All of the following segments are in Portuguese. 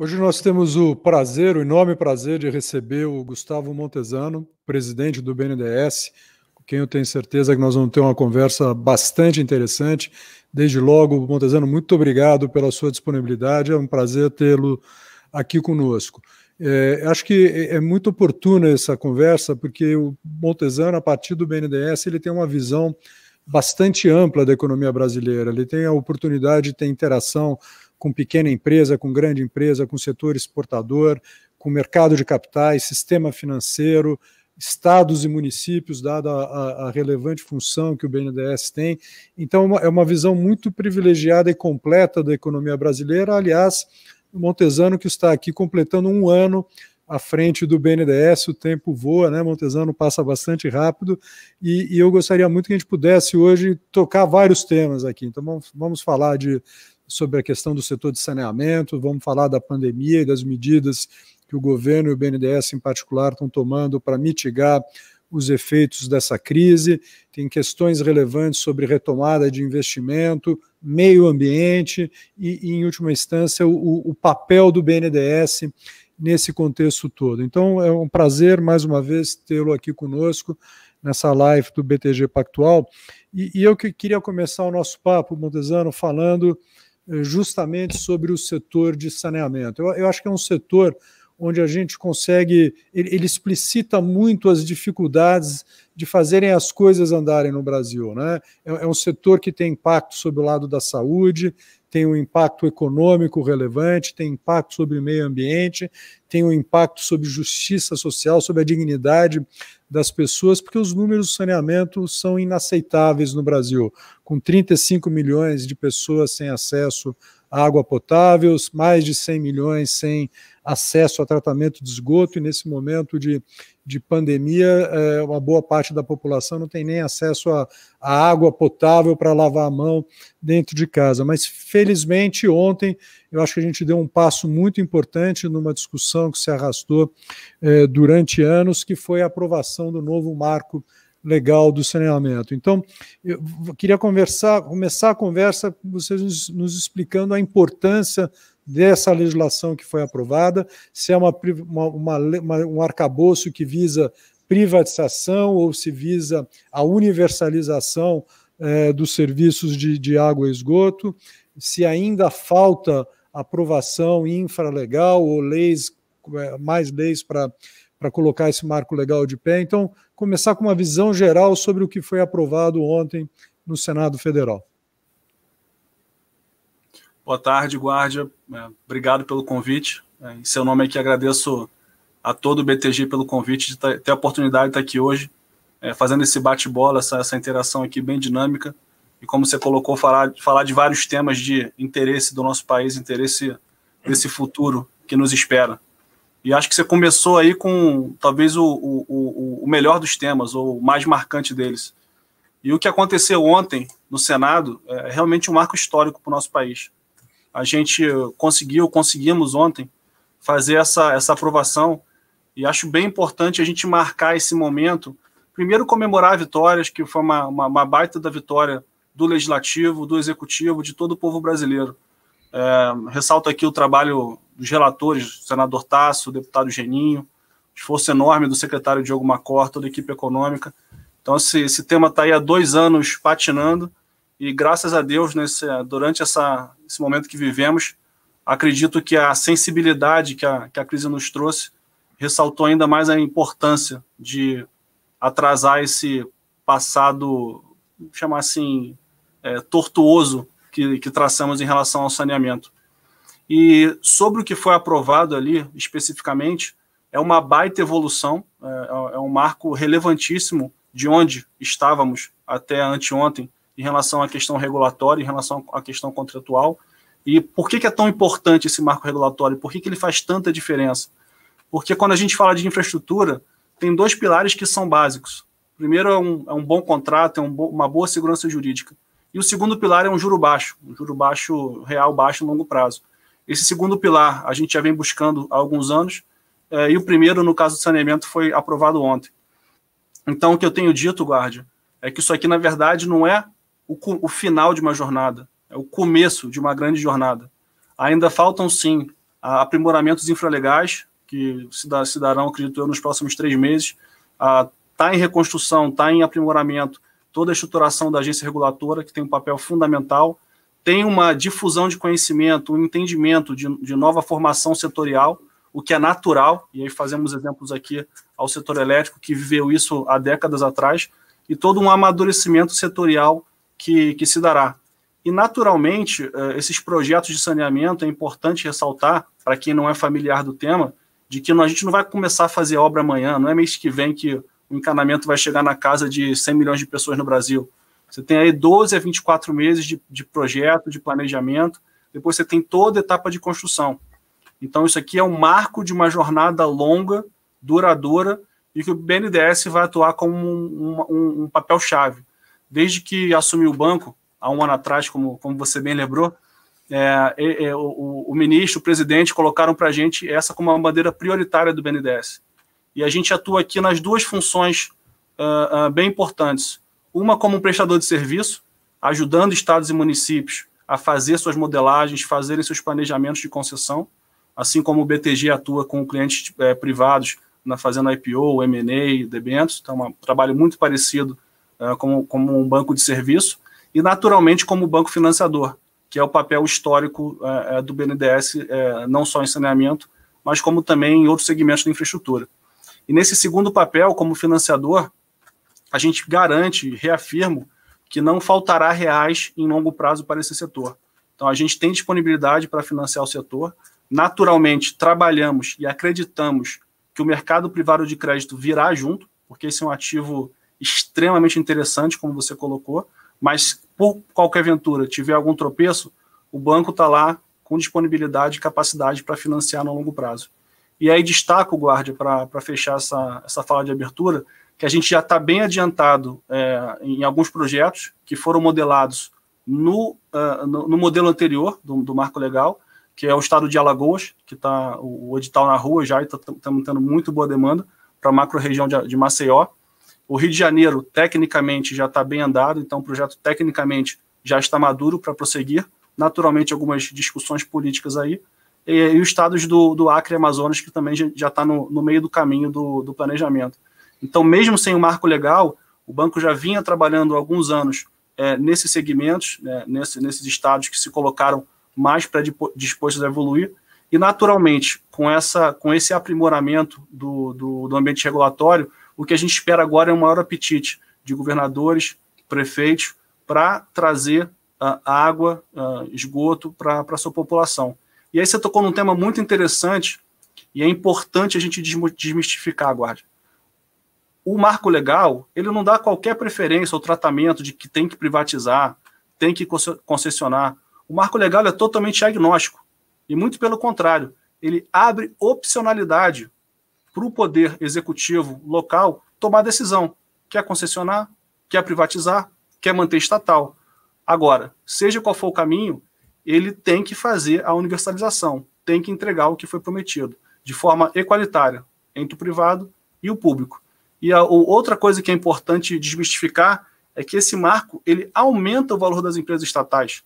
Hoje nós temos o prazer, o enorme prazer de receber o Gustavo Montesano, presidente do BNDES, com quem eu tenho certeza que nós vamos ter uma conversa bastante interessante. Desde logo, Montesano, muito obrigado pela sua disponibilidade, é um prazer tê-lo aqui conosco. É, acho que é, é muito oportuna essa conversa, porque o Montesano, a partir do BNDES, ele tem uma visão bastante ampla da economia brasileira, ele tem a oportunidade de ter interação com pequena empresa, com grande empresa, com setor exportador, com mercado de capitais, sistema financeiro, estados e municípios, dada a, a, relevante função que o BNDES tem. Então, é, é uma visão muito privilegiada e completa da economia brasileira. Aliás, o Montesano, que está aqui completando um ano à frente do BNDES, o tempo voa, né? Montesano passa bastante rápido. E, e eu gostaria muito que a gente pudesse hoje tocar vários temas aqui. Então, vamos, vamos falar de sobre a questão do setor de saneamento, vamos falar da pandemia e das medidas que o governo e o BNDES em particular estão tomando para mitigar os efeitos dessa crise, tem questões relevantes sobre retomada de investimento, meio ambiente e, e em última instância, o, o, papel do BNDES nesse contexto todo. Então, é um prazer, mais uma vez, tê-lo aqui conosco nessa live do BTG Pactual. E, e eu que queria começar o nosso papo, Montesano, falando eh, justamente sobre o setor de saneamento. Eu, eu acho que é um setor onde a gente consegue, ele, ele, explicita muito as dificuldades de fazerem as coisas andarem no Brasil. Né? É, é, um setor que tem impacto sobre o lado da saúde, tem um impacto econômico relevante, tem impacto sobre o meio ambiente, tem um impacto sobre justiça social, sobre a dignidade das pessoas, porque os números do saneamento são inaceitáveis no Brasil, com 35 milhões de pessoas sem acesso à água potável, mais de 100 milhões sem acesso a tratamento de esgoto, e nesse momento de de pandemia, é, uma boa parte da população não tem nem acesso a, água potável para lavar a mão dentro de casa. Mas, felizmente, ontem eu acho que a gente deu um passo muito importante numa discussão que se arrastou é, durante anos, que foi a aprovação do novo marco legal do saneamento. Então, eu queria conversar, começar a conversa com vocês nos, nos explicando a importância dessa legislação que foi aprovada, se é uma, uma, uma, um arcabouço que visa privatização ou se visa a universalização eh, dos serviços de, de água e esgoto, se ainda falta aprovação infralegal ou leis, eh, mais leis para para colocar esse marco legal de pé. Então, começar com uma visão geral sobre o que foi aprovado ontem no Senado Federal. Boa tarde, Guardia. É, obrigado pelo convite. É, em seu nome aqui, agradeço a todo o BTG pelo convite de tá, ter a oportunidade de estar tá aqui hoje, é, fazendo esse bate-bola, essa, essa, interação aqui bem dinâmica. E como você colocou, falar, falar de vários temas de interesse do nosso país, interesse desse futuro que nos espera. E acho que você começou aí com talvez o, o, o melhor dos temas, ou o mais marcante deles. E o que aconteceu ontem no Senado é realmente um marco histórico para o nosso país a gente conseguiu, conseguimos ontem fazer essa, essa aprovação e acho bem importante a gente marcar esse momento. Primeiro, comemorar vitórias, que foi uma, uma, uma baita da vitória do legislativo, do executivo, de todo o povo brasileiro. É, ressalto aqui o trabalho dos relatores, senador Tasso, deputado Geninho, esforço enorme do secretário Diogo Macor, toda a equipe econômica. Então, esse, esse tema está aí há dois anos patinando e graças a Deus, nesse, né, durante essa, esse momento que vivemos, acredito que a sensibilidade que a, que a crise nos trouxe ressaltou ainda mais a importância de atrasar esse passado, chamar assim, é, tortuoso que, que traçamos em relação ao saneamento. E sobre o que foi aprovado ali, especificamente, é uma baita evolução, é, é um marco relevantíssimo de onde estávamos até anteontem, em relação à questão regulatória, em relação à questão contratual. E por que, que é tão importante esse marco regulatório? Por que, que ele faz tanta diferença? Porque quando a gente fala de infraestrutura, tem dois pilares que são básicos. primeiro é um, é um bom contrato, é um bo uma boa segurança jurídica. E o segundo pilar é um juro baixo, um juro baixo, real baixo, longo prazo. Esse segundo pilar a gente já vem buscando há alguns anos, é, e o primeiro, no caso do saneamento, foi aprovado ontem. Então, o que eu tenho dito, Guardia, é que isso aqui, na verdade, não é o, o final de uma jornada, é o começo de uma grande jornada. Ainda faltam, sim, aprimoramentos infralegais, que se, se darão, acredito eu, nos próximos três meses. Está em reconstrução, está em aprimoramento toda a estruturação da agência reguladora que tem um papel fundamental. Tem uma difusão de conhecimento, um entendimento de, de nova formação setorial, o que é natural, e aí fazemos exemplos aqui ao setor elétrico, que viveu isso há décadas atrás, e todo um amadurecimento setorial que, que se dará. E, naturalmente, eh, esses projetos de saneamento, é importante ressaltar, para quem não é familiar do tema, de que a gente não vai começar a fazer obra amanhã, não é mês que vem que o encanamento vai chegar na casa de 100 milhões de pessoas no Brasil. Você tem aí 12 a 24 meses de, de projeto, de planejamento, depois você tem toda a etapa de construção. Então, isso aqui é um marco de uma jornada longa, duradoura, e que o BNDES vai atuar como um, um, um papel-chave desde que assumi o banco, há um ano atrás, como, como você bem lembrou, é, é, o, o, ministro, o presidente colocaram para a gente essa como uma bandeira prioritária do BNDES. E a gente atua aqui nas duas funções uh, uh, bem importantes. Uma como um prestador de serviço, ajudando estados e municípios a fazer suas modelagens, fazerem seus planejamentos de concessão, assim como o BTG atua com clientes eh, privados na fazendo IPO, M&A, debêntures, então é um trabalho muito parecido é, como, como um banco de serviço, e naturalmente como banco financiador, que é o papel histórico é, é, do BNDES, não só em saneamento, mas como também em outros segmentos da infraestrutura. E nesse segundo papel, como financiador, a gente garante, reafirmo, que não faltará reais em longo prazo para esse setor. Então, a gente tem disponibilidade para financiar o setor. Naturalmente, trabalhamos e acreditamos que o mercado privado de crédito virá junto, porque esse é um ativo extremamente interessante, como você colocou, mas por qualquer aventura, tiver algum tropeço, o banco está lá com disponibilidade e capacidade para financiar no longo prazo. E aí destaco, Guardia, para fechar essa, essa fala de abertura, que a gente já está bem adiantado é, em alguns projetos que foram modelados no, uh, no, no, modelo anterior do, do, marco legal, que é o estado de Alagoas, que está o, o, edital na rua já e estamos tá, tendo muito boa demanda para a macro-região de, de Maceió. O Rio de Janeiro, tecnicamente, já está bem andado, então o projeto, tecnicamente, já está maduro para prosseguir. Naturalmente, algumas discussões políticas aí. E, e os estados do, do Acre e Amazonas, que também já está no, no, meio do caminho do, do planejamento. Então, mesmo sem um marco legal, o banco já vinha trabalhando há alguns anos é, nesses segmentos, né, nesse, nesses estados que se colocaram mais predispostos a evoluir. E, naturalmente, com, essa, com esse aprimoramento do, do, do ambiente regulatório, o que a gente espera agora é um maior apetite de governadores, prefeitos, para trazer uh, água, uh, esgoto para a sua população. E aí você tocou num tema muito interessante e é importante a gente desmistificar, guarda. O marco legal, ele não dá qualquer preferência ou tratamento de que tem que privatizar, tem que concessionar. O marco legal é totalmente agnóstico. E muito pelo contrário, ele abre opcionalidade para o poder executivo local tomar decisão. Quer concessionar? Quer privatizar? Quer manter estatal? Agora, seja qual for o caminho, ele tem que fazer a universalização, tem que entregar o que foi prometido, de forma equalitária, entre o privado e o público. E a outra coisa que é importante desmistificar é que esse marco ele aumenta o valor das empresas estatais.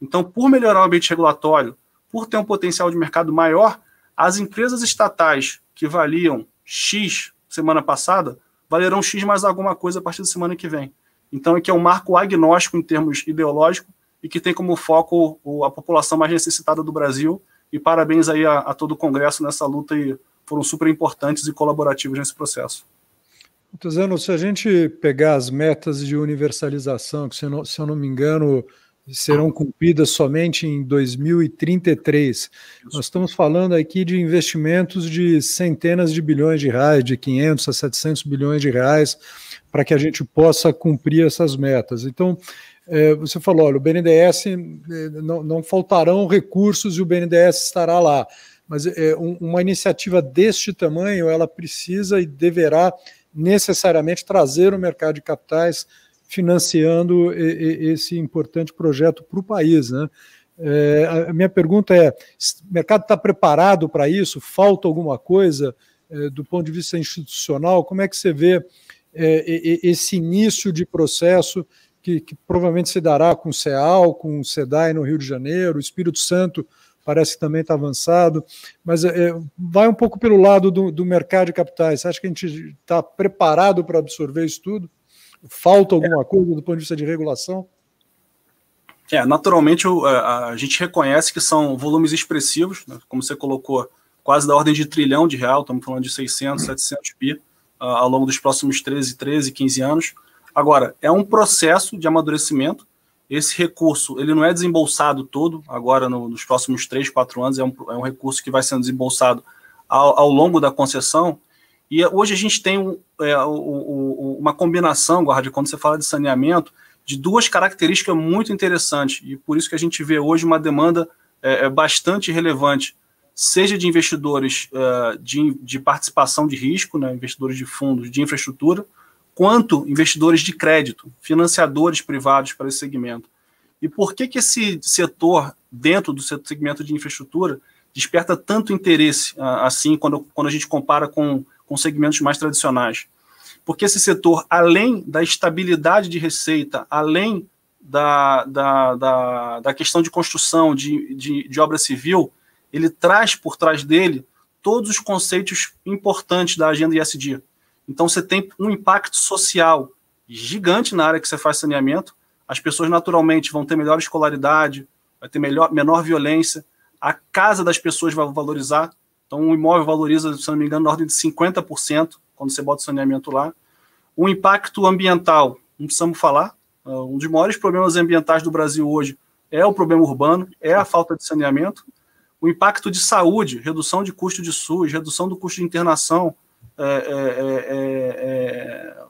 Então, por melhorar o ambiente regulatório, por ter um potencial de mercado maior, as empresas estatais que valiam X semana passada, valerão X mais alguma coisa a partir da semana que vem. Então, é que é um marco agnóstico em termos ideológicos e que tem como foco a população mais necessitada do Brasil. E parabéns aí a, a todo o Congresso nessa luta e foram super importantes e colaborativos nesse processo. Tuzano, se a gente pegar as metas de universalização, que se, não, se eu não me engano, serão cumpridas somente em 2033. Nós estamos falando aqui de investimentos de centenas de bilhões de reais, de 500 a 700 bilhões de reais, para que a gente possa cumprir essas metas. Então, é, você falou, olha, o BNDES é, não, não faltarão recursos e o BNDES estará lá. Mas é, uma iniciativa deste tamanho, ela precisa e deverá necessariamente trazer o mercado de capitais financiando esse importante projeto para o país. Né? É, a minha pergunta é: o mercado está preparado para isso? Falta alguma coisa é, do ponto de vista institucional? Como é que você vê é, esse início de processo que, que, provavelmente se dará com o CEAL, com o SEDAI no Rio de Janeiro, o Espírito Santo parece que também está avançado, mas vai um pouco pelo lado do, do mercado de capitais. Você acha que a gente está preparado para absorver isso tudo? Falta alguma coisa do ponto de vista de regulação? É, naturalmente a gente reconhece que são volumes expressivos, né? como você colocou, quase da ordem de trilhão de real, estamos falando de 600, 700 bi ao longo dos próximos 13, 13, 15 anos. Agora, é um processo de amadurecimento, esse recurso ele não é desembolsado todo, agora no, nos próximos 3, 4 anos, é um, é um recurso que vai sendo desembolsado ao, ao longo da concessão, e hoje a gente tem um, é, uma combinação, guardi, quando você fala de saneamento, de duas características muito interessantes. E por isso que a gente vê hoje uma demanda é, é, bastante relevante, seja de investidores é, de, de, participação de risco, né, investidores de fundos de infraestrutura, quanto investidores de crédito, financiadores privados para esse segmento. E por que, que esse setor, dentro do segmento de infraestrutura, desperta tanto interesse, assim, quando, quando a gente compara com com segmentos mais tradicionais. Porque esse setor, além da estabilidade de receita, além da, da, da, da questão de construção de, de, de obra civil, ele traz por trás dele todos os conceitos importantes da agenda ISD. Então você tem um impacto social gigante na área que você faz saneamento. As pessoas naturalmente vão ter melhor escolaridade, vai ter melhor, menor violência, a casa das pessoas vai valorizar, então, um imóvel valoriza, se não me engano, na ordem de 50% quando você bota o saneamento lá. O impacto ambiental, não precisamos falar. Uh, um dos maiores problemas ambientais do Brasil hoje é o problema urbano, é a falta de saneamento. O impacto de saúde, redução de custo de SUS, redução do custo de internação. É, é, é, é, é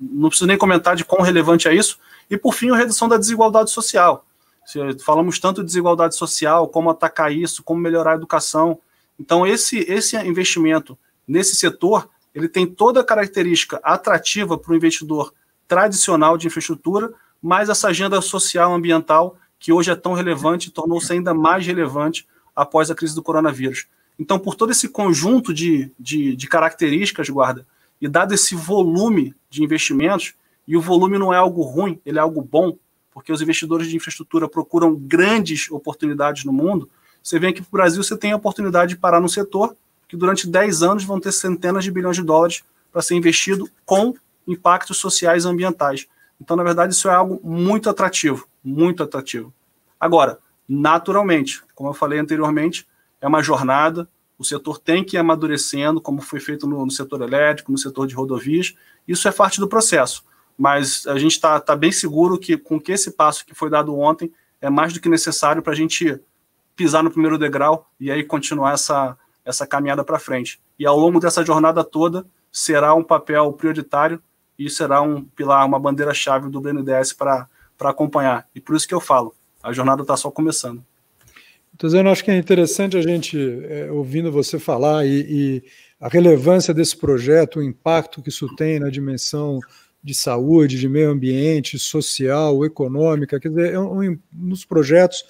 não preciso nem comentar de quão relevante é isso. E, por fim, a redução da desigualdade social. Falamos tanto de desigualdade social, como atacar isso, como melhorar a educação, então, esse, esse investimento nesse setor, ele tem toda a característica atrativa para o investidor tradicional de infraestrutura, mas essa agenda social ambiental, que hoje é tão relevante, tornou-se ainda mais relevante após a crise do coronavírus. Então, por todo esse conjunto de, de, de, características, guarda, e dado esse volume de investimentos, e o volume não é algo ruim, ele é algo bom, porque os investidores de infraestrutura procuram grandes oportunidades no mundo, você vem aqui para o Brasil, você tem a oportunidade de parar num setor que durante 10 anos vão ter centenas de bilhões de dólares para ser investido com impactos sociais e ambientais. Então, na verdade, isso é algo muito atrativo, muito atrativo. Agora, naturalmente, como eu falei anteriormente, é uma jornada, o setor tem que ir amadurecendo, como foi feito no, no setor elétrico, no setor de rodovias, isso é parte do processo. Mas a gente está tá bem seguro que, com que esse passo que foi dado ontem, é mais do que necessário para a gente pisar no primeiro degrau e aí continuar essa, essa caminhada para frente. E ao longo dessa jornada toda, será um papel prioritário e será um pilar, uma bandeira-chave do BNDES para acompanhar. E por isso que eu falo, a jornada está só começando. então eu acho que é interessante a gente, é, ouvindo você falar e, e, a relevância desse projeto, o impacto que isso tem na dimensão de saúde, de meio ambiente, social, econômica, quer dizer, é um, um dos projetos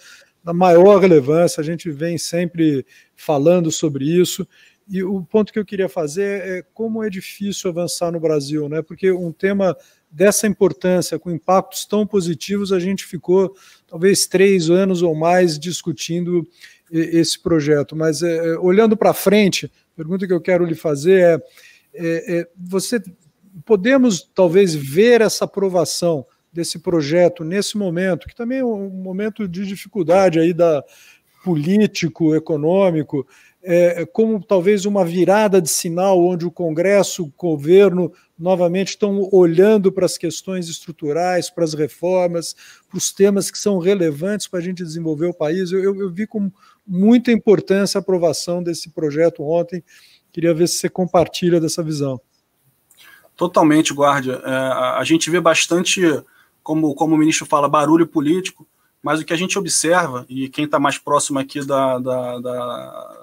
da maior relevância, a gente vem sempre falando sobre isso. E o ponto que eu queria fazer é como é difícil avançar no Brasil, né? Porque um tema dessa importância, com impactos tão positivos, a gente ficou talvez três anos ou mais discutindo esse projeto. Mas é, é olhando para frente, a pergunta que eu quero lhe fazer é, é, é, você podemos talvez ver essa aprovação desse projeto nesse momento, que também é um momento de dificuldade aí da político, econômico, é, é, como talvez uma virada de sinal onde o Congresso, o governo, novamente estão olhando para as questões estruturais, para as reformas, para os temas que são relevantes para a gente desenvolver o país. Eu, eu, eu vi com muita importância a aprovação desse projeto ontem. Queria ver se você compartilha dessa visão. Totalmente, Guardia. É, a gente vê bastante como, como o ministro fala, barulho político, mas o que a gente observa, e quem está mais próximo aqui da, da, da,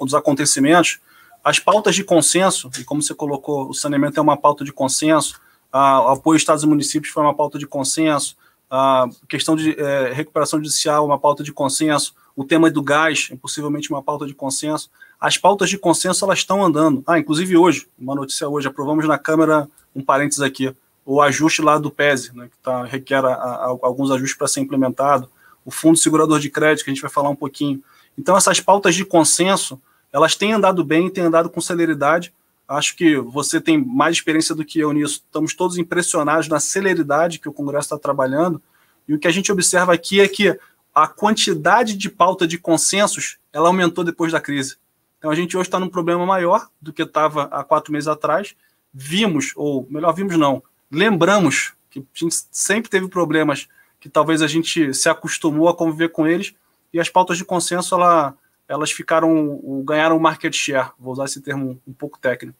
dos acontecimentos, as pautas de consenso, e como você colocou, o saneamento é uma pauta de consenso, a, o apoio aos estados e municípios foi uma pauta de consenso, a questão de é, recuperação judicial, é uma pauta de consenso, o tema do gás, é possivelmente uma pauta de consenso. As pautas de consenso elas estão andando. Ah, inclusive hoje, uma notícia hoje, aprovamos na Câmara, um parênteses aqui, o ajuste lá do PESE, né, que tá, requer a, a, alguns ajustes para ser implementado, o Fundo Segurador de Crédito, que a gente vai falar um pouquinho. Então, essas pautas de consenso, elas têm andado bem, têm andado com celeridade. Acho que você tem mais experiência do que eu nisso. Estamos todos impressionados na celeridade que o Congresso está trabalhando. E o que a gente observa aqui é que a quantidade de pauta de consensos ela aumentou depois da crise. Então, a gente hoje está num problema maior do que estava há quatro meses atrás. Vimos, ou melhor, vimos não, lembramos que a gente sempre teve problemas que talvez a gente se acostumou a conviver com eles e as pautas de consenso ela, elas ficaram ganharam market share, vou usar esse termo um pouco técnico.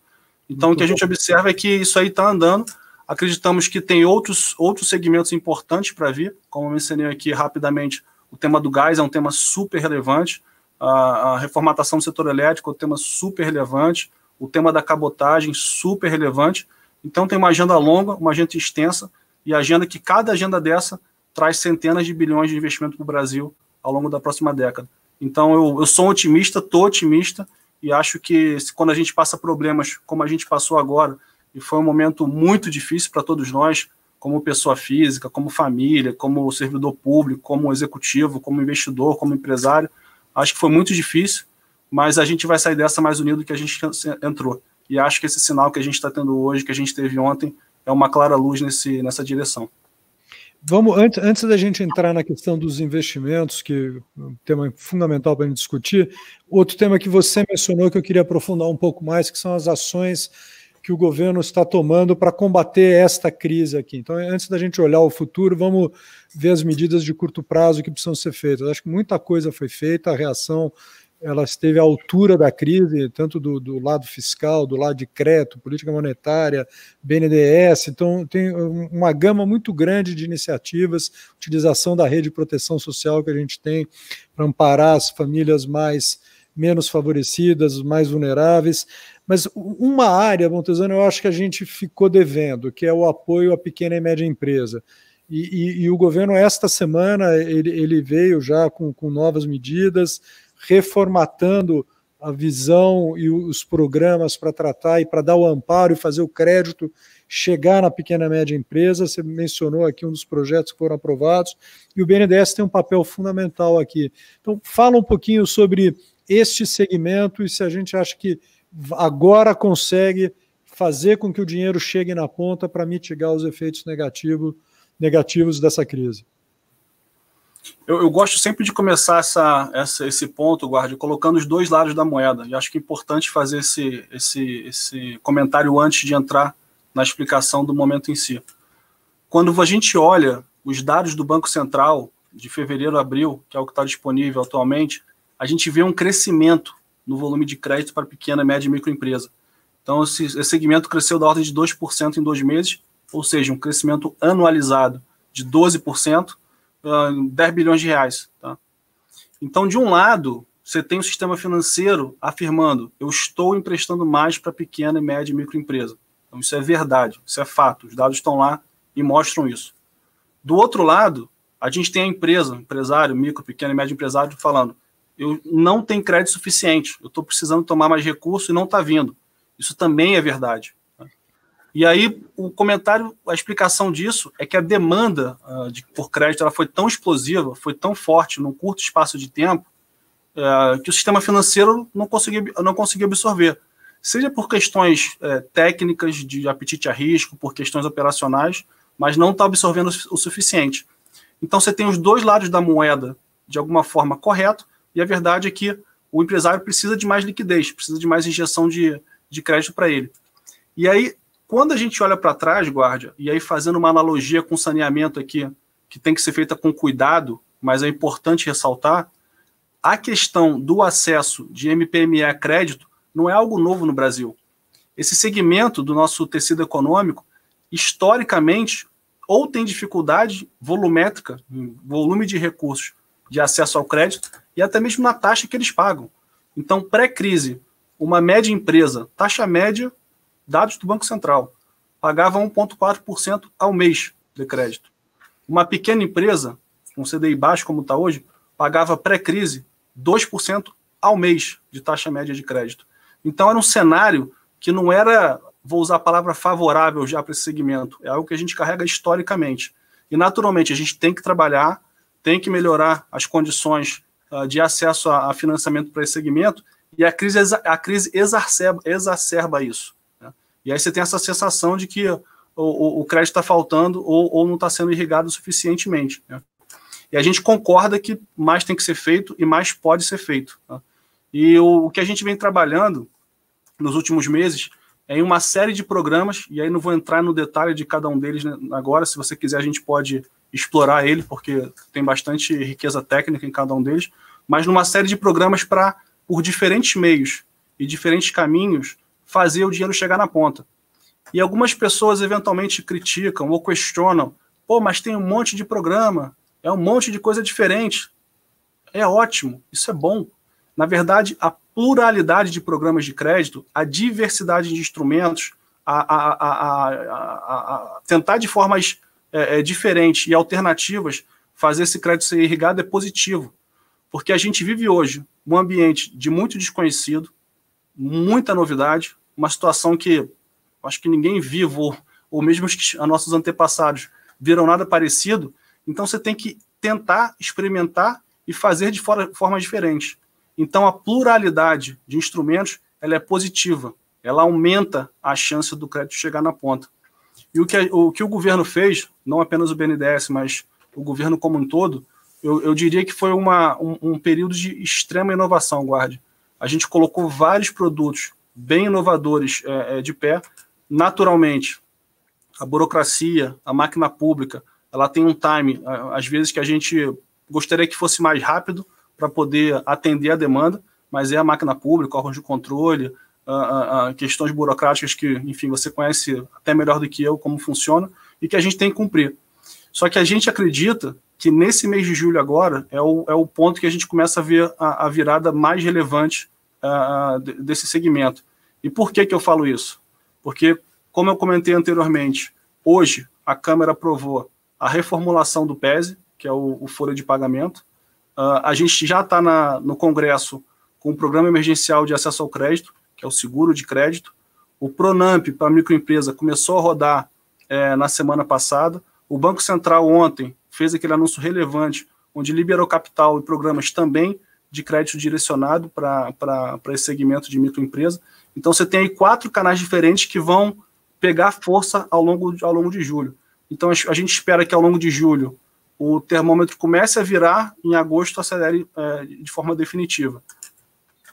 Então Muito o que a gente bom. observa é que isso aí está andando. Acreditamos que tem outros, outros segmentos importantes para vir, como eu mencionei aqui rapidamente, o tema do gás é um tema super relevante, a, a reformatação do setor elétrico é um tema super relevante, o tema da cabotagem super relevante. Então tem uma agenda longa, uma agenda extensa, e agenda que cada agenda dessa traz centenas de bilhões de investimento para o Brasil ao longo da próxima década. Então eu, eu sou otimista, estou otimista, e acho que quando a gente passa problemas como a gente passou agora, e foi um momento muito difícil para todos nós, como pessoa física, como família, como servidor público, como executivo, como investidor, como empresário, acho que foi muito difícil, mas a gente vai sair dessa mais unido do que a gente entrou. E acho que esse sinal que a gente está tendo hoje, que a gente teve ontem, é uma clara luz nesse, nessa direção. Vamos, antes, antes da gente entrar na questão dos investimentos, que é um tema fundamental para a gente discutir, outro tema que você mencionou que eu queria aprofundar um pouco mais, que são as ações que o governo está tomando para combater esta crise aqui. Então, antes da gente olhar o futuro, vamos ver as medidas de curto prazo que precisam ser feitas. Acho que muita coisa foi feita, a reação ela esteve à altura da crise, tanto do, do, lado fiscal, do lado de crédito, política monetária, BNDES, então tem uma gama muito grande de iniciativas, utilização da rede de proteção social que a gente tem para amparar as famílias mais menos favorecidas, mais vulneráveis, mas uma área, Montesano, eu acho que a gente ficou devendo, que é o apoio à pequena e média empresa. E, e, e, o governo, esta semana, ele, ele veio já com, com novas medidas, reformatando a visão e os programas para tratar e para dar o amparo e fazer o crédito chegar na pequena e média empresa. Você mencionou aqui um dos projetos que foram aprovados e o BNDES tem um papel fundamental aqui. Então, fala um pouquinho sobre este segmento e se a gente acha que agora consegue fazer com que o dinheiro chegue na ponta para mitigar os efeitos negativo, negativos dessa crise. Eu, eu, gosto sempre de começar essa, essa, esse ponto, Guardi, colocando os dois lados da moeda. E acho que é importante fazer esse, esse, esse comentário antes de entrar na explicação do momento em si. Quando a gente olha os dados do Banco Central de fevereiro a abril, que é o que está disponível atualmente, a gente vê um crescimento no volume de crédito para pequena, média e microempresa. Então, esse, esse segmento cresceu da ordem de 2% em dois meses, ou seja, um crescimento anualizado de 12%, 10 ah, bilhões de reais. Tá? Então, de um lado, você tem o um sistema financeiro afirmando: eu estou emprestando mais para pequena e média e microempresa. Então, isso é verdade, isso é fato. Os dados estão lá e mostram isso. Do outro lado, a gente tem a empresa, empresário, micro, pequeno e médio empresário, falando: eu não tenho crédito suficiente, eu estou precisando tomar mais recurso e não está vindo. Isso também é verdade. E aí o comentário, a explicação disso é que a demanda uh, de, por crédito ela foi tão explosiva, foi tão forte num curto espaço de tempo, uh, que o sistema financeiro não conseguia, não conseguia absorver. Seja por questões uh, técnicas de apetite a risco, por questões operacionais, mas não está absorvendo o suficiente. Então você tem os dois lados da moeda de alguma forma correto, e a verdade é que o empresário precisa de mais liquidez, precisa de mais injeção de, de crédito para ele. E aí quando a gente olha para trás, guarda, e aí fazendo uma analogia com saneamento aqui, que tem que ser feita com cuidado, mas é importante ressaltar, a questão do acesso de MPME a crédito não é algo novo no Brasil. Esse segmento do nosso tecido econômico, historicamente, ou tem dificuldade volumétrica, volume de recursos de acesso ao crédito, e até mesmo na taxa que eles pagam. Então, pré-crise, uma média empresa, taxa média dados do Banco Central, pagava 1,4% ao mês de crédito. Uma pequena empresa, com CDI baixo como está hoje, pagava pré-crise 2% ao mês de taxa média de crédito. Então era um cenário que não era, vou usar a palavra favorável já para esse segmento, é algo que a gente carrega historicamente. E naturalmente a gente tem que trabalhar, tem que melhorar as condições uh, de acesso a, a financiamento para esse segmento, e a crise, a crise exacerba, exacerba isso. E aí você tem essa sensação de que o, o, crédito está faltando ou, ou não está sendo irrigado suficientemente. Né? E a gente concorda que mais tem que ser feito e mais pode ser feito. Tá? E o, o, que a gente vem trabalhando nos últimos meses é em uma série de programas, e aí não vou entrar no detalhe de cada um deles né, agora, se você quiser a gente pode explorar ele, porque tem bastante riqueza técnica em cada um deles, mas numa série de programas para, por diferentes meios e diferentes caminhos, fazer o dinheiro chegar na ponta. E algumas pessoas eventualmente criticam ou questionam: pô, mas tem um monte de programa, é um monte de coisa diferente. É ótimo, isso é bom. Na verdade, a pluralidade de programas de crédito, a diversidade de instrumentos, a, a, a, a tentar de formas é, é, diferentes e alternativas fazer esse crédito ser irrigado é positivo. Porque a gente vive hoje um ambiente de muito desconhecido, muita novidade, uma situação que acho que ninguém vivo, ou, ou mesmo os nossos antepassados, viram nada parecido. Então você tem que tentar experimentar e fazer de forma diferente. Então a pluralidade de instrumentos ela é positiva, ela aumenta a chance do crédito chegar na ponta. E o que, o, que o governo fez, não apenas o BNDES, mas o governo como um todo, eu, eu diria que foi uma, um, um período de extrema inovação, Guarde. A gente colocou vários produtos bem inovadores é, é, de pé. Naturalmente, a burocracia, a máquina pública, ela tem um time, às vezes que a gente gostaria que fosse mais rápido para poder atender a demanda, mas é a máquina pública, órgãos de controle, a, a, questões burocráticas que, enfim, você conhece até melhor do que eu como funciona e que a gente tem que cumprir. Só que a gente acredita que nesse mês de julho agora é o, é o ponto que a gente começa a ver a, a virada mais relevante uh, desse segmento. E por que, que eu falo isso? Porque, como eu comentei anteriormente, hoje a Câmara aprovou a reformulação do PESE, que é o, o folha de pagamento. Uh, a gente já está no Congresso com o Programa Emergencial de Acesso ao Crédito, que é o seguro de crédito. O Pronamp para microempresa começou a rodar é, na semana passada. O Banco Central ontem fez aquele anúncio relevante, onde liberou capital e programas também de crédito direcionado para esse segmento de microempresa. Então você tem aí quatro canais diferentes que vão pegar força ao longo, ao longo de julho. Então a gente espera que ao longo de julho o termômetro comece a virar, em agosto acelere é, de forma definitiva.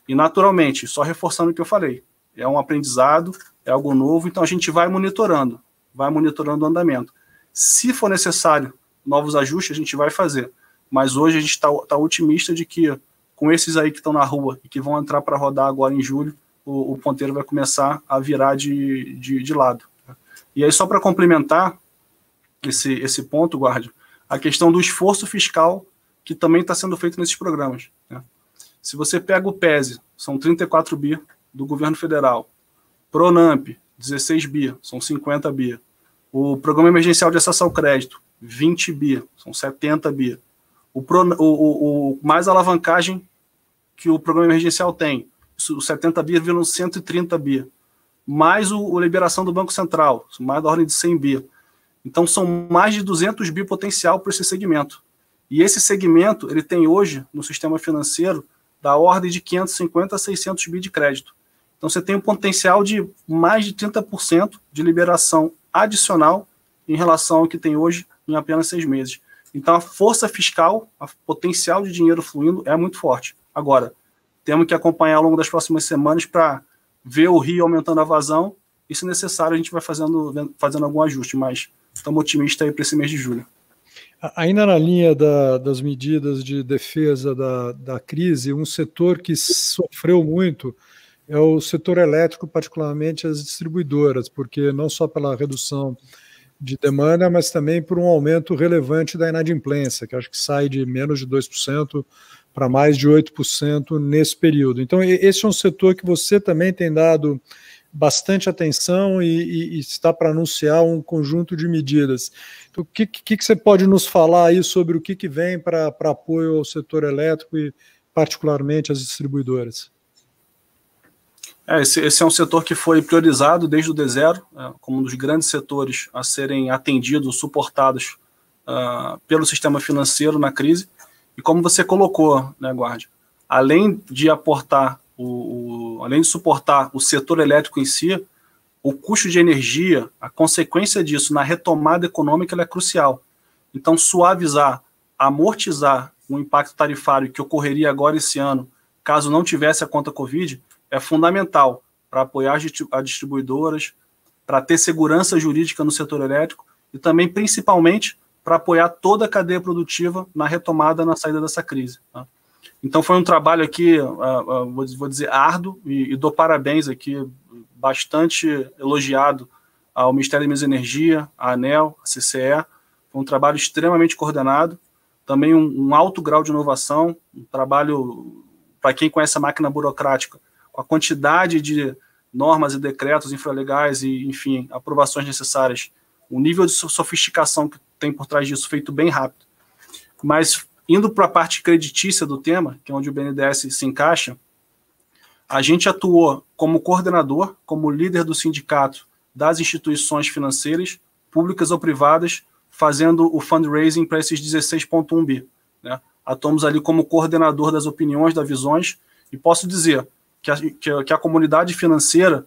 E naturalmente, só reforçando o que eu falei, é um aprendizado, é algo novo, então a gente vai monitorando, vai monitorando o andamento. Se for necessário novos ajustes, a gente vai fazer. Mas hoje a gente está tá otimista de que com esses aí que estão na rua e que vão entrar para rodar agora em julho, o, o, ponteiro vai começar a virar de, de, de lado. E aí, só para complementar esse, esse ponto, Guardi, a questão do esforço fiscal que também está sendo feito nesses programas. Né? Se você pega o PESE, são 34 bi do governo federal. Pronamp, 16 bi, são 50 bi. O Programa Emergencial de Acesso ao Crédito, 20 bi, são 70 bi. O, Pro, o, o, o mais alavancagem que o programa emergencial tem. Os 70 bi viram 130 bi. Mais o, a liberação do Banco Central, mais da ordem de 100 bi. Então, são mais de 200 bi potencial para esse segmento. E esse segmento, ele tem hoje, no sistema financeiro, da ordem de 550 a 600 bi de crédito. Então, você tem um potencial de mais de 30% de liberação adicional em relação ao que tem hoje em apenas seis meses. Então, a força fiscal, o potencial de dinheiro fluindo é muito forte. Agora, temos que acompanhar ao longo das próximas semanas para ver o rio aumentando a vazão e, se necessário, a gente vai fazendo, fazendo algum ajuste, mas estamos otimistas aí para esse mês de julho. Ainda na linha da, das medidas de defesa da, da crise, um setor que sofreu muito é o setor elétrico, particularmente as distribuidoras, porque não só pela redução de demanda, mas também por um aumento relevante da inadimplência, que acho que sai de menos de 2% para mais de 8% nesse período. Então, esse é um setor que você também tem dado bastante atenção e, e, e está para anunciar um conjunto de medidas. Então, o que, que, que, você pode nos falar aí sobre o que, que vem para apoio ao setor elétrico e, particularmente, às distribuidoras? É, esse, esse, é um setor que foi priorizado desde o D0, é, como um dos grandes setores a serem atendidos, suportados uh, pelo sistema financeiro na crise. E como você colocou, né, Guardi, além de aportar, o, o, além de suportar o setor elétrico em si, o custo de energia, a consequência disso na retomada econômica é crucial. Então, suavizar, amortizar o impacto tarifário que ocorreria agora esse ano, caso não tivesse a conta Covid, é fundamental para apoiar as distribuidoras, para ter segurança jurídica no setor elétrico e também, principalmente, para apoiar toda a cadeia produtiva na retomada, na saída dessa crise. Tá? Então foi um trabalho aqui, uh, uh, vou dizer, árduo, e, e, dou parabéns aqui, bastante elogiado ao Ministério da Minas e Energia, à ANEL, à CCE, foi um trabalho extremamente coordenado, também um, um alto grau de inovação, um trabalho, para quem conhece a máquina burocrática, com a quantidade de normas e decretos infralegais e, enfim, aprovações necessárias o nível de sofisticação que tem por trás disso feito bem rápido. Mas indo para a parte creditícia do tema, que é onde o BNDES se encaixa, a gente atuou como coordenador, como líder do sindicato das instituições financeiras, públicas ou privadas, fazendo o fundraising para esses 16.1 bi. Né? Atuamos ali como coordenador das opiniões, das visões, e posso dizer que a, que a, que a comunidade financeira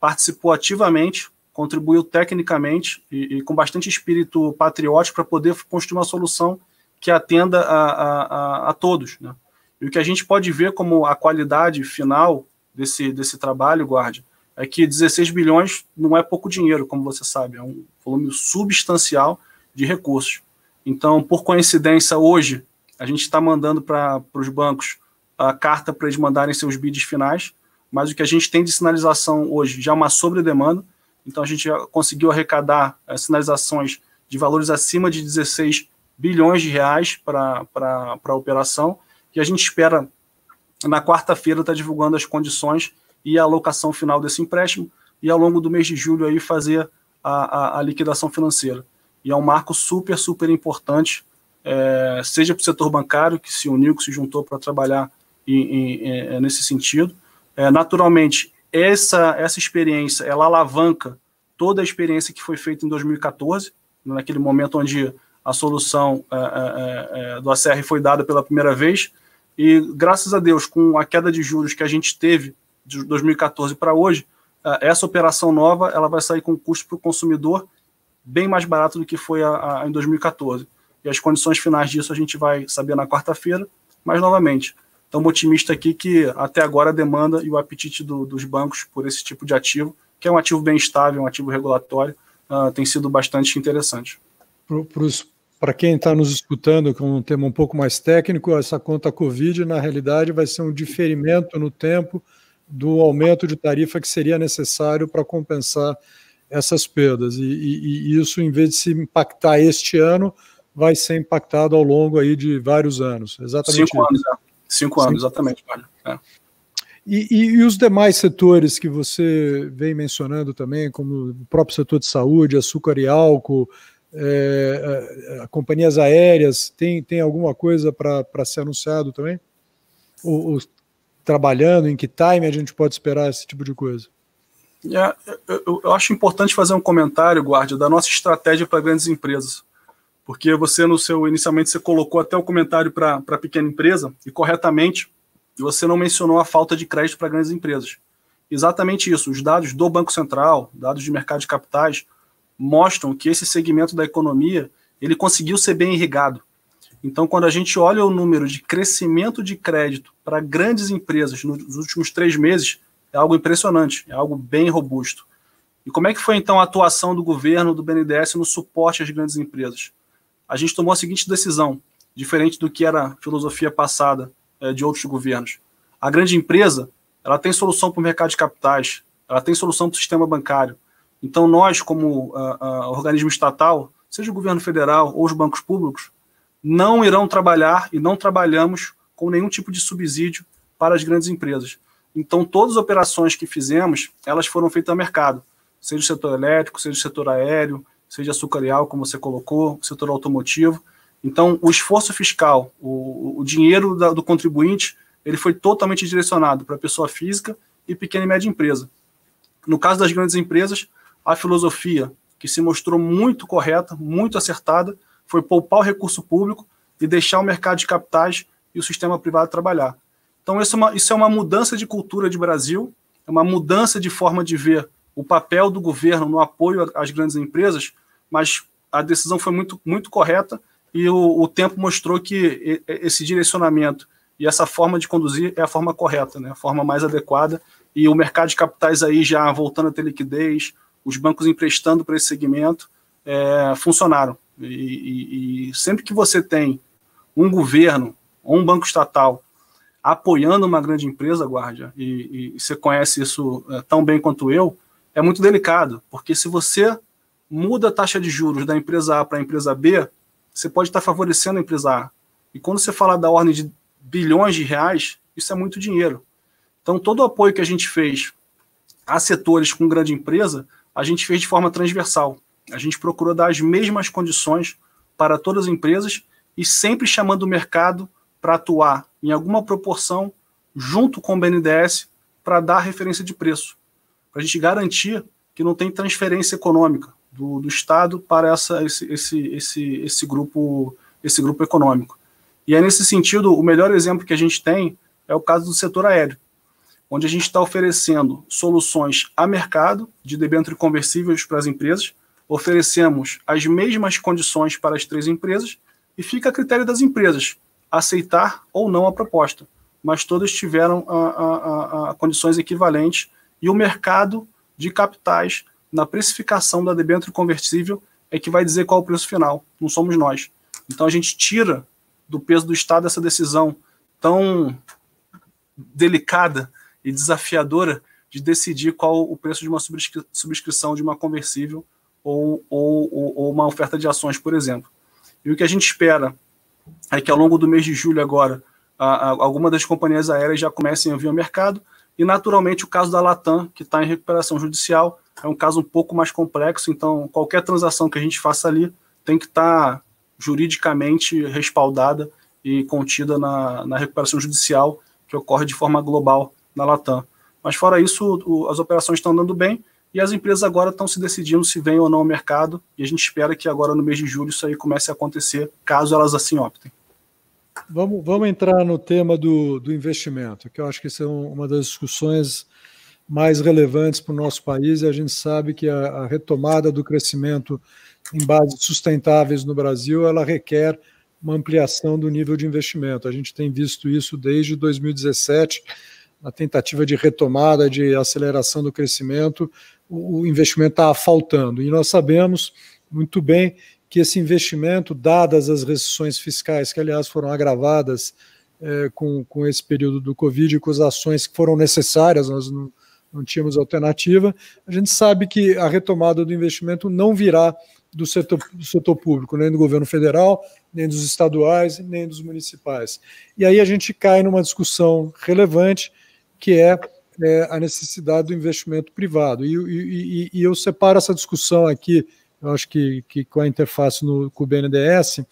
participou ativamente contribuiu tecnicamente e, e com bastante espírito patriótico para poder construir uma solução que atenda a, a, a, a todos. Né? E o que a gente pode ver como a qualidade final desse, desse trabalho, Guardi, é que 16 bilhões não é pouco dinheiro, como você sabe, é um volume substancial de recursos. Então, por coincidência, hoje a gente está mandando para os bancos a carta para eles mandarem seus bids finais, mas o que a gente tem de sinalização hoje já é uma sobredemanda, demanda então a gente conseguiu arrecadar eh, sinalizações de valores acima de 16 bilhões de reais para a operação. E a gente espera, na quarta-feira, estar tá divulgando as condições e a alocação final desse empréstimo, e ao longo do mês de julho aí fazer a, a, a liquidação financeira. E é um marco super, super importante, é, seja para o setor bancário, que se uniu, que se juntou para trabalhar em, em, em, eh, nesse sentido. É, naturalmente, essa, essa experiência, ela alavanca toda a experiência que foi feita em 2014, né, naquele momento onde a solução é, é, é, é do ACR foi dada pela primeira vez, e graças a Deus, com a queda de juros que a gente teve de 2014 para hoje, é, essa operação nova ela vai sair com um custo para o consumidor bem mais barato do que foi a, a, em 2014. E as condições finais disso a gente vai saber na quarta-feira, mas novamente, Estamos otimistas aqui que até agora a demanda e o apetite do, dos bancos por esse tipo de ativo, que é um ativo bem estável, um ativo regulatório, uh, tem sido bastante interessante. Para quem está nos escutando, com um tema um pouco mais técnico, essa conta Covid, na realidade, vai ser um diferimento no tempo do aumento de tarifa que seria necessário para compensar essas perdas. E, e, e, isso, em vez de se impactar este ano, vai ser impactado ao longo aí de vários anos. Exatamente. Cinco isso. anos, é. Cinco Sim. anos, exatamente, É. E, e, e, os demais setores que você vem mencionando também, como o próprio setor de saúde, açúcar e álcool, é, a, é, a, é, companhias aéreas, tem, tem alguma coisa para ser anunciado também? Ou, ou, trabalhando, em que time a gente pode esperar esse tipo de coisa? É, eu, eu, acho importante fazer um comentário, Guardia, da nossa estratégia para grandes empresas porque você no seu inicialmente você colocou até o comentário para a pequena empresa e corretamente você não mencionou a falta de crédito para grandes empresas. Exatamente isso. Os dados do Banco Central, dados de mercado de capitais, mostram que esse segmento da economia ele conseguiu ser bem irrigado. Então, quando a gente olha o número de crescimento de crédito para grandes empresas nos últimos três meses, é algo impressionante, é algo bem robusto. E como é que foi então a atuação do governo do BNDES no suporte às grandes empresas? a gente tomou a seguinte decisão, diferente do que era a filosofia passada é, de outros governos. A grande empresa ela tem solução para o mercado de capitais, ela tem solução para o sistema bancário. Então, nós, como ah, ah, organismo estatal, seja o governo federal ou os bancos públicos, não irão trabalhar e não trabalhamos com nenhum tipo de subsídio para as grandes empresas. Então, todas as operações que fizemos, elas foram feitas a mercado, seja o setor elétrico, seja o setor aéreo, seja açucareal, como você colocou, setor automotivo. Então, o esforço fiscal, o, o dinheiro da, do contribuinte, ele foi totalmente direcionado para pessoa física e pequena e média empresa. No caso das grandes empresas, a filosofia que se mostrou muito correta, muito acertada, foi poupar o recurso público e deixar o mercado de capitais e o sistema privado trabalhar. Então, isso é uma, isso é uma mudança de cultura de Brasil, é uma mudança de forma de ver o papel do governo no apoio às grandes empresas, mas a decisão foi muito, muito correta e o, o tempo mostrou que esse direcionamento e essa forma de conduzir é a forma correta, né? a forma mais adequada. E o mercado de capitais aí já voltando a ter liquidez, os bancos emprestando para esse segmento, é, funcionaram. E, e, e, sempre que você tem um governo ou um banco estatal apoiando uma grande empresa, Guardia, e, e você conhece isso é, tão bem quanto eu, é muito delicado, porque se você muda a taxa de juros da empresa A para a empresa B, você pode estar favorecendo a empresa A. E quando você fala da ordem de bilhões de reais, isso é muito dinheiro. Então, todo o apoio que a gente fez a setores com grande empresa, a gente fez de forma transversal. A gente procurou dar as mesmas condições para todas as empresas e sempre chamando o mercado para atuar em alguma proporção junto com o BNDES para dar referência de preço, para a gente garantir que não tem transferência econômica, do, do Estado para essa, esse, esse, esse, esse, grupo, esse grupo econômico. E é nesse sentido, o melhor exemplo que a gente tem é o caso do setor aéreo, onde a gente está oferecendo soluções a mercado de debênture conversíveis para as empresas, oferecemos as mesmas condições para as três empresas e fica a critério das empresas aceitar ou não a proposta, mas todas tiveram a, a, a, condições equivalentes e o mercado de capitais na precificação da debênture convertível é que vai dizer qual é o preço final, não somos nós. Então a gente tira do peso do Estado essa decisão tão delicada e desafiadora de decidir qual o preço de uma subscri subscrição de uma conversível ou, ou, ou, uma oferta de ações, por exemplo. E o que a gente espera é que ao longo do mês de julho agora, algumas das companhias aéreas já comecem a vir ao mercado e, naturalmente, o caso da Latam, que está em recuperação judicial, é um caso um pouco mais complexo, então qualquer transação que a gente faça ali tem que estar tá juridicamente respaldada e contida na, na recuperação judicial que ocorre de forma global na Latam. Mas fora isso, o, as operações estão andando bem e as empresas agora estão se decidindo se vem ou não ao mercado e a gente espera que agora no mês de julho isso aí comece a acontecer, caso elas assim optem. Vamos, vamos entrar no tema do, do investimento, que eu acho que isso é uma das discussões mais relevantes para o nosso país, e a gente sabe que a, a retomada do crescimento em bases sustentáveis no Brasil, ela requer uma ampliação do nível de investimento. A gente tem visto isso desde 2017, na tentativa de retomada, de aceleração do crescimento, o investimento está faltando. E nós sabemos muito bem que esse investimento, dadas as restrições fiscais, que aliás foram agravadas é, com, com esse período do Covid, com as ações que foram necessárias, nós não, não tínhamos alternativa. A gente sabe que a retomada do investimento não virá do setor, do setor público, nem do governo federal, nem dos estaduais, nem dos municipais. E aí a gente cai numa discussão relevante, que é, é a necessidade do investimento privado. E, e, e, eu separo essa discussão aqui, eu acho que, que com a interface no, com o BNDES,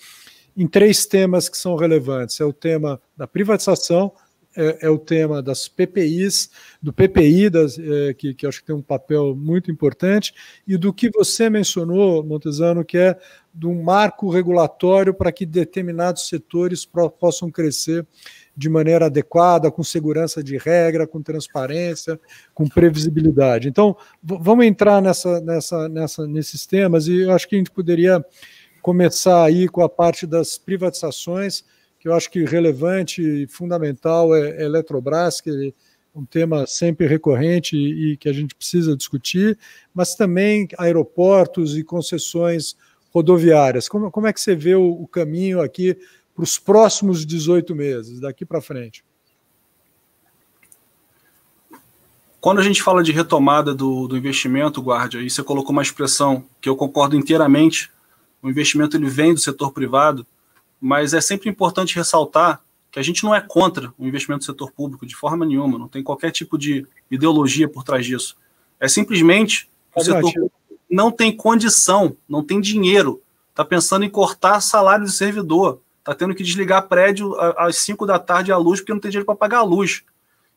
em três temas que são relevantes. É o tema da privatização, é, é o tema das PPIs, do PPI, das, é, que, que acho que tem um papel muito importante, e do que você mencionou, Montesano, que é de um marco regulatório para que determinados setores possam crescer de maneira adequada, com segurança de regra, com transparência, com previsibilidade. Então, vamos entrar nessa, nessa, nessa, nesses temas e eu acho que a gente poderia começar aí com a parte das privatizações que eu acho que relevante e fundamental é, a é Eletrobras, que é um tema sempre recorrente e, e que a gente precisa discutir, mas também aeroportos e concessões rodoviárias. Como, como é que você vê o, o caminho aqui para os próximos 18 meses, daqui para frente? Quando a gente fala de retomada do, do investimento, Guardia, aí você colocou uma expressão que eu concordo inteiramente. O investimento ele vem do setor privado, mas é sempre importante ressaltar que a gente não é contra o investimento do setor público de forma nenhuma, não tem qualquer tipo de ideologia por trás disso. É simplesmente o é setor público não tem condição, não tem dinheiro, está pensando em cortar salário de servidor, está tendo que desligar prédio às 5 da tarde a luz porque não tem dinheiro para pagar a luz.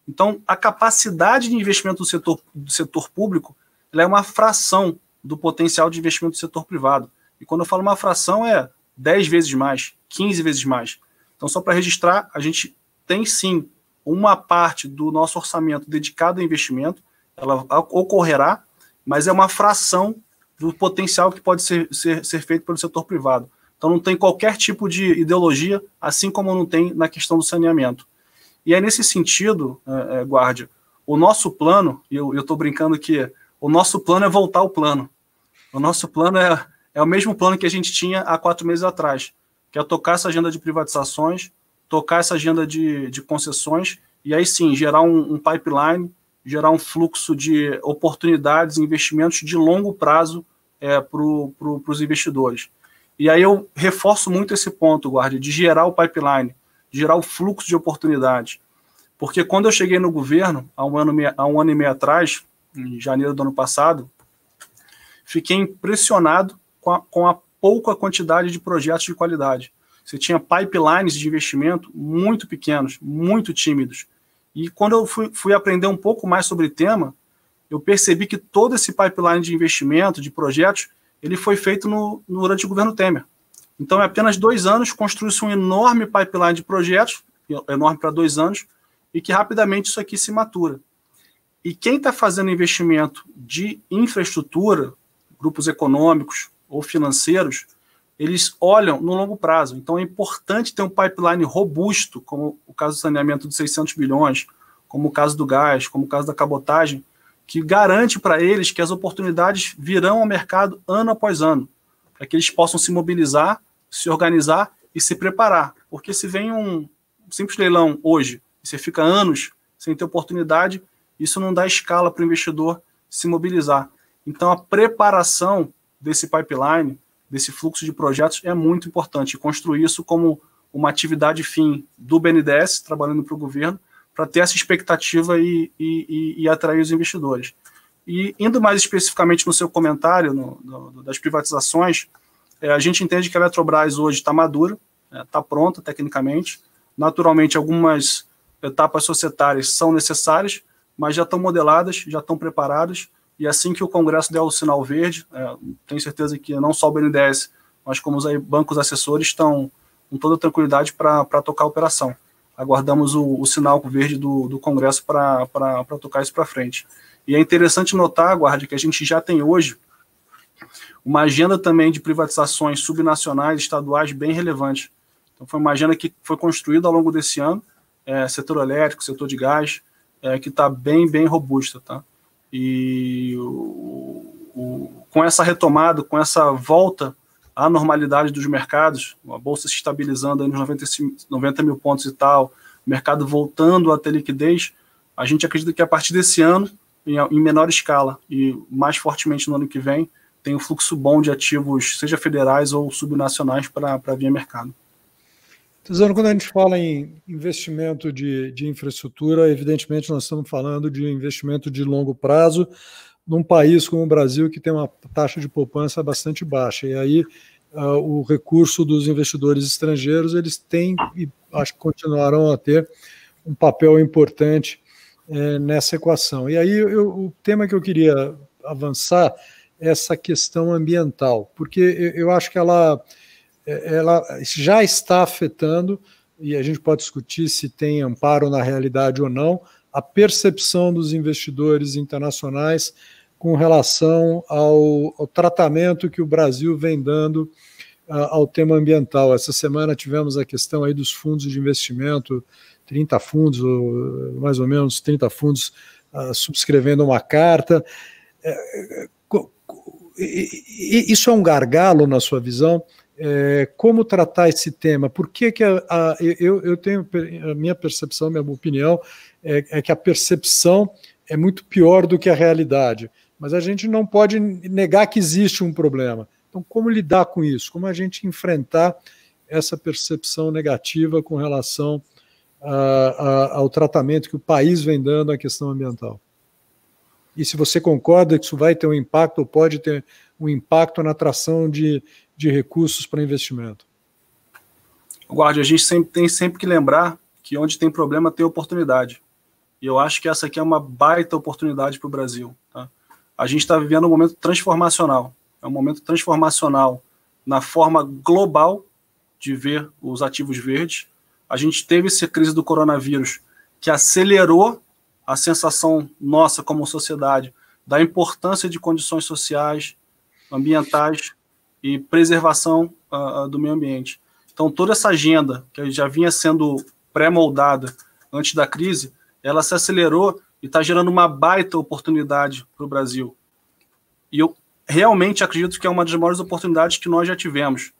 Então, a capacidade de investimento do setor, do setor público é uma fração do potencial de investimento do setor privado. E quando eu falo uma fração, é 10 vezes mais. 15 vezes mais. Então, só para registrar, a gente tem sim uma parte do nosso orçamento dedicado ao investimento, ela ocorrerá, mas é uma fração do potencial que pode ser, ser, ser feito pelo setor privado. Então, não tem qualquer tipo de ideologia, assim como não tem na questão do saneamento. E é nesse sentido, é, é, Guardia, o nosso plano, e eu estou brincando que o nosso plano é voltar ao plano. O nosso plano é, é o mesmo plano que a gente tinha há quatro meses atrás que é tocar essa agenda de privatizações, tocar essa agenda de, de concessões, e aí sim gerar um, um pipeline, gerar um fluxo de oportunidades, investimentos de longo prazo é, para pro, os investidores. E aí eu reforço muito esse ponto, Guardi, de gerar o pipeline, de gerar o fluxo de oportunidades. Porque quando eu cheguei no governo, há um ano, há um ano e meio atrás, em janeiro do ano passado, fiquei impressionado com a, com a pouca quantidade de projetos de qualidade. Você tinha pipelines de investimento muito pequenos, muito tímidos. E quando eu fui, fui aprender um pouco mais sobre o tema, eu percebi que todo esse pipeline de investimento, de projetos, ele foi feito no, durante o governo Temer. Então, em apenas dois anos, construiu-se um enorme pipeline de projetos, enorme para dois anos, e que rapidamente isso aqui se matura. E quem está fazendo investimento de infraestrutura, grupos econômicos, ou financeiros, eles olham no longo prazo. Então é importante ter um pipeline robusto, como o caso do saneamento de 600 bilhões, como o caso do gás, como o caso da cabotagem, que garante para eles que as oportunidades virão ao mercado ano após ano, para que eles possam se mobilizar, se organizar e se preparar. Porque se vem um simples leilão hoje e você fica anos sem ter oportunidade, isso não dá escala para o investidor se mobilizar. Então a preparação desse pipeline, desse fluxo de projetos, é muito importante. Construir isso como uma atividade fim do BNDES, trabalhando para o governo, para ter essa expectativa e, e, e, atrair os investidores. E indo mais especificamente no seu comentário no, no, das privatizações, é, a gente entende que a Eletrobras hoje está madura, né, está é, pronta tecnicamente. Naturalmente, algumas etapas societárias são necessárias, mas já estão modeladas, já estão preparadas e assim que o Congresso der o sinal verde, é, tenho certeza que não só o BNDES, mas como os bancos assessores estão com toda tranquilidade para tocar a operação. Aguardamos o, o sinal verde do, do Congresso para tocar isso para frente. E é interessante notar, Guarda, que a gente já tem hoje uma agenda também de privatizações subnacionais, estaduais, bem relevante. Então, foi uma agenda que foi construída ao longo desse ano, é, setor elétrico, setor de gás, é, que está bem, bem robusta, tá? E o, o, com essa retomada, com essa volta à normalidade dos mercados, a bolsa se estabilizando nos 90, 90 mil pontos e tal, mercado voltando a ter liquidez, a gente acredita que a partir desse ano, em, em menor escala e mais fortemente no ano que vem, tem um fluxo bom de ativos, seja federais ou subnacionais, para via mercado. Tizano, quando a gente fala em investimento de, de infraestrutura, evidentemente nós estamos falando de investimento de longo prazo num país como o Brasil que tem uma taxa de poupança bastante baixa. E aí uh, o recurso dos investidores estrangeiros eles têm e acho que continuarão a ter um papel importante eh, nessa equação. E aí eu, o tema que eu queria avançar é essa questão ambiental, porque eu, eu acho que ela é, ela já está afetando, e a gente pode discutir se tem amparo na realidade ou não, a percepção dos investidores internacionais com relação ao, ao tratamento que o Brasil vem dando uh, ao tema ambiental. Essa semana tivemos a questão aí dos fundos de investimento, 30 fundos, ou mais ou menos 30 fundos uh, subscrevendo uma carta. É, é isso é um gargalo na sua visão? é, como tratar esse tema? Por que, que a, a, eu, eu tenho a minha percepção, minha opinião, é, é que a percepção é muito pior do que a realidade. Mas a gente não pode negar que existe um problema. Então, como lidar com isso? Como a gente enfrentar essa percepção negativa com relação a, a, ao tratamento que o país vem dando à questão ambiental? E se você concorda que isso vai ter um impacto ou pode ter o impacto na atração de, de recursos para investimento? Guardi, a gente sempre tem sempre que lembrar que onde tem problema tem oportunidade. E eu acho que essa aqui é uma baita oportunidade para o Brasil. Tá? A gente está vivendo um momento transformacional. É um momento transformacional na forma global de ver os ativos verdes. A gente teve essa crise do coronavírus que acelerou a sensação nossa como sociedade da importância de condições sociais, ambientais e preservação uh, do meio ambiente. Então, toda essa agenda que já vinha sendo pré-moldada antes da crise, ela se acelerou e está gerando uma baita oportunidade para o Brasil. E eu realmente acredito que é uma das maiores oportunidades que nós já tivemos.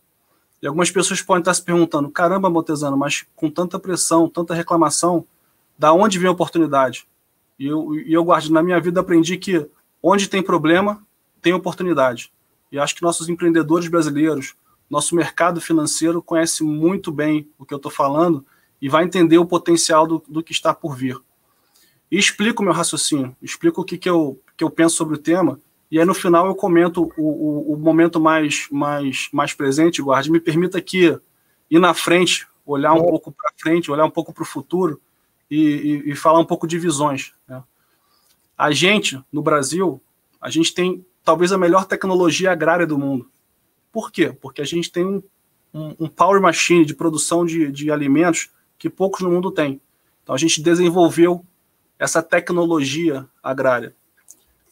E algumas pessoas podem estar se perguntando: caramba, Montesano, mas com tanta pressão, tanta reclamação, da onde vem a oportunidade? E eu, eu guardo, na minha vida aprendi que onde tem problema, tem oportunidade. E acho que nossos empreendedores brasileiros, nosso mercado financeiro conhece muito bem o que eu estou falando e vai entender o potencial do, do que está por vir. E explico o meu raciocínio, explico o que, que, eu, que eu penso sobre o tema, e aí no final eu comento o, o, o momento mais, mais, mais presente, Guardi, me permita aqui ir na frente, olhar um é. pouco para frente, olhar um pouco para o futuro e, e, e falar um pouco de visões. Né? A gente, no Brasil, a gente tem talvez a melhor tecnologia agrária do mundo. Por quê? Porque a gente tem um, um, um power machine de produção de, de alimentos que poucos no mundo têm. Então a gente desenvolveu essa tecnologia agrária.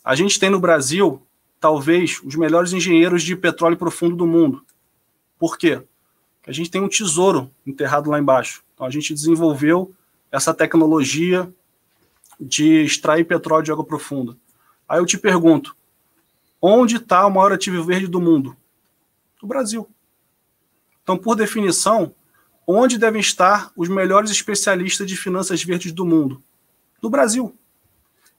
A gente tem no Brasil, talvez, os melhores engenheiros de petróleo profundo do mundo. Por quê? Porque a gente tem um tesouro enterrado lá embaixo. Então a gente desenvolveu essa tecnologia de extrair petróleo de água profunda. Aí eu te pergunto, Onde está o maior ativo verde do mundo? No Brasil. Então, por definição, onde devem estar os melhores especialistas de finanças verdes do mundo? No Brasil.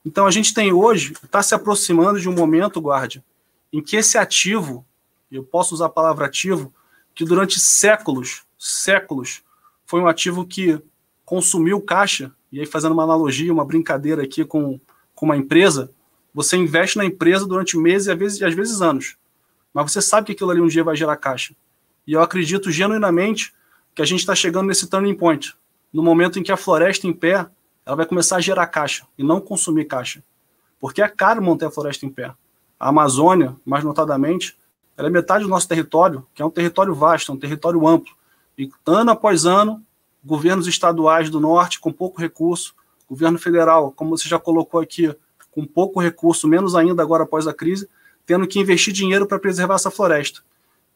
Então, a gente tem hoje, está se aproximando de um momento, guarde, em que esse ativo, eu posso usar a palavra ativo, que durante séculos, séculos, foi um ativo que consumiu caixa, e aí fazendo uma analogia, uma brincadeira aqui com, com uma empresa, você investe na empresa durante meses e às vezes, às vezes anos. Mas você sabe que aquilo ali um dia vai gerar caixa. E eu acredito genuinamente que a gente está chegando nesse turning point, no momento em que a floresta em pé ela vai começar a gerar caixa e não consumir caixa. Porque é caro manter a floresta em pé. A Amazônia, mais notadamente, ela é metade do nosso território, que é um território vasto, um território amplo. E ano após ano, governos estaduais do norte com pouco recurso, governo federal, como você já colocou aqui, com pouco recurso, menos ainda agora após a crise, tendo que investir dinheiro para preservar essa floresta.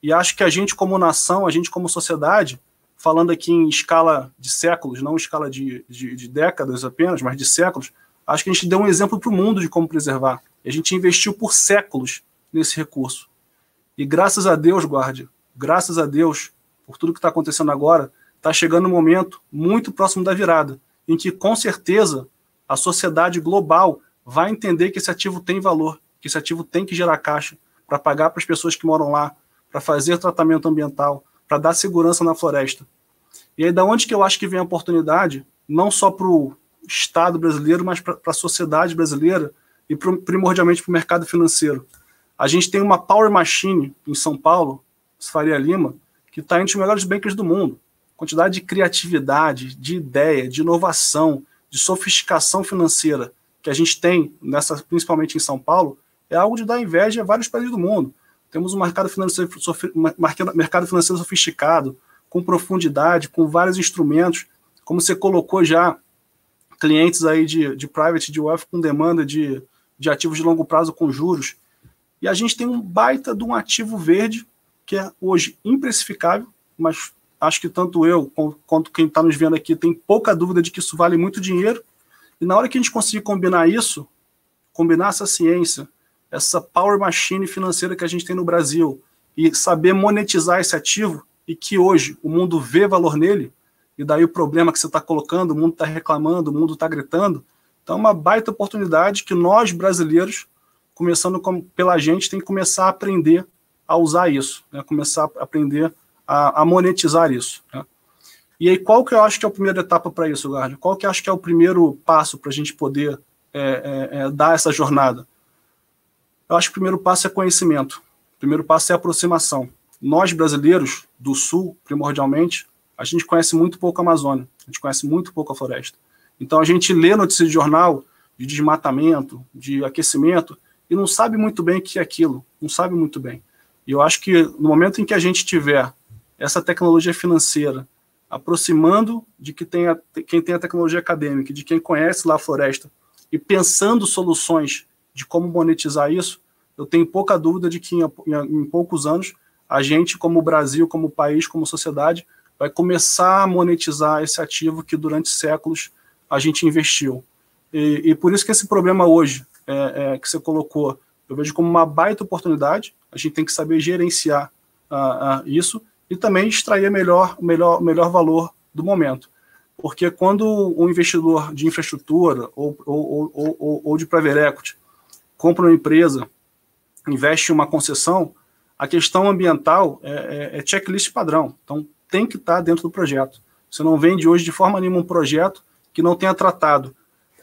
E acho que a gente, como nação, a gente, como sociedade, falando aqui em escala de séculos, não escala de, de, de décadas apenas, mas de séculos, acho que a gente deu um exemplo para o mundo de como preservar. A gente investiu por séculos nesse recurso. E graças a Deus, guarde, graças a Deus, por tudo que está acontecendo agora, está chegando um momento muito próximo da virada, em que, com certeza, a sociedade global vai entender que esse ativo tem valor, que esse ativo tem que gerar caixa para pagar para as pessoas que moram lá, para fazer tratamento ambiental, para dar segurança na floresta. E aí, da onde que eu acho que vem a oportunidade, não só para o Estado brasileiro, mas para a sociedade brasileira e pro, primordialmente para o mercado financeiro. A gente tem uma Power Machine em São Paulo, Faria Lima, que está entre os melhores bancos do mundo. Quantidade de criatividade, de ideia, de inovação, de sofisticação financeira que a gente tem, nessa, principalmente em São Paulo, é algo de dar inveja a vários países do mundo. Temos um mercado financeiro, mercado financeiro sofisticado, com profundidade, com vários instrumentos, como você colocou já, clientes aí de, de private, de wealth com demanda de, de ativos de longo prazo com juros. E a gente tem um baita de um ativo verde, que é hoje imprecificável, mas acho que tanto eu quanto quem está nos vendo aqui tem pouca dúvida de que isso vale muito dinheiro, e na hora que a gente conseguir combinar isso, combinar essa ciência, essa power machine financeira que a gente tem no Brasil e saber monetizar esse ativo e que hoje o mundo vê valor nele, e daí o problema que você está colocando, o mundo está reclamando, o mundo está gritando. Então, é uma baita oportunidade que nós brasileiros, começando com, pela gente, tem que começar a aprender a usar isso, né? começar a aprender a, a monetizar isso. Né? E aí, qual que eu acho que é a primeira etapa para isso, Guardi? Qual que eu acho que é o primeiro passo para a gente poder é, é, é, dar essa jornada? Eu acho que o primeiro passo é conhecimento. O primeiro passo é aproximação. Nós, brasileiros, do Sul, primordialmente, a gente conhece muito pouco a Amazônia, a gente conhece muito pouco a floresta. Então, a gente lê notícias de jornal de desmatamento, de aquecimento, e não sabe muito bem o que é aquilo, não sabe muito bem. E eu acho que no momento em que a gente tiver essa tecnologia financeira, aproximando de que tem a, quem tem a tecnologia acadêmica, de quem conhece lá a floresta, e pensando soluções de como monetizar isso, eu tenho pouca dúvida de que em, em poucos anos a gente, como Brasil, como país, como sociedade, vai começar a monetizar esse ativo que durante séculos a gente investiu. E, e por isso que esse problema hoje é, é, que você colocou, eu vejo como uma baita oportunidade, a gente tem que saber gerenciar ah, ah, isso e também extrair melhor, o melhor, melhor valor do momento. Porque quando um investidor de infraestrutura ou, ou, ou, ou de private equity compra uma empresa, investe em uma concessão, a questão ambiental é, é, é checklist padrão. Então, tem que estar dentro do projeto. Você não vende hoje de forma nenhuma um projeto que não tenha tratado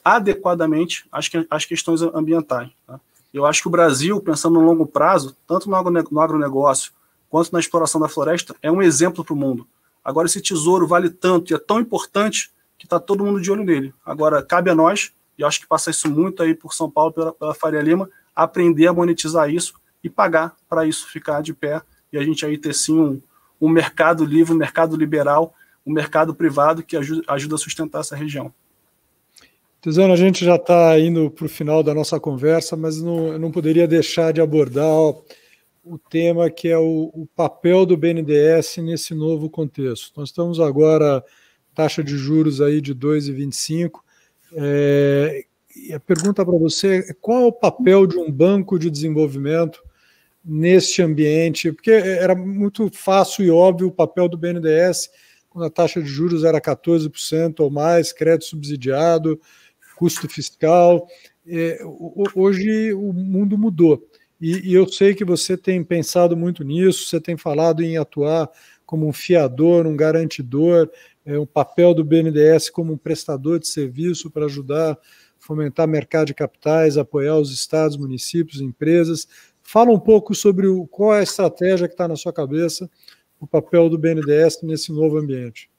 adequadamente as, as questões ambientais. Tá? Eu acho que o Brasil, pensando no longo prazo, tanto no agronegócio quanto na exploração da floresta, é um exemplo para o mundo. Agora, esse tesouro vale tanto e é tão importante que está todo mundo de olho nele. Agora, cabe a nós, e acho que passa isso muito aí por São Paulo, pela, pela Faria Lima, aprender a monetizar isso e pagar para isso ficar de pé e a gente aí ter sim um, um mercado livre, um mercado liberal, um mercado privado que ajuda, ajuda a sustentar essa região. Tuzano, a gente já está indo para o final da nossa conversa, mas não, eu não poderia deixar de abordar o tema que é o, o, papel do BNDES nesse novo contexto. Nós estamos agora taxa de juros aí de 2,25. É, e a pergunta para você é qual é o papel de um banco de desenvolvimento neste ambiente? Porque era muito fácil e óbvio o papel do BNDES quando a taxa de juros era 14% ou mais, crédito subsidiado, custo fiscal. É, hoje o mundo mudou. E, e eu sei que você tem pensado muito nisso, você tem falado em atuar como um fiador, um garantidor, é, o papel do BNDES como um prestador de serviço para ajudar a fomentar mercado de capitais, apoiar os estados, municípios, empresas. Fala um pouco sobre o, qual é a estratégia que está na sua cabeça, o papel do BNDES nesse novo ambiente.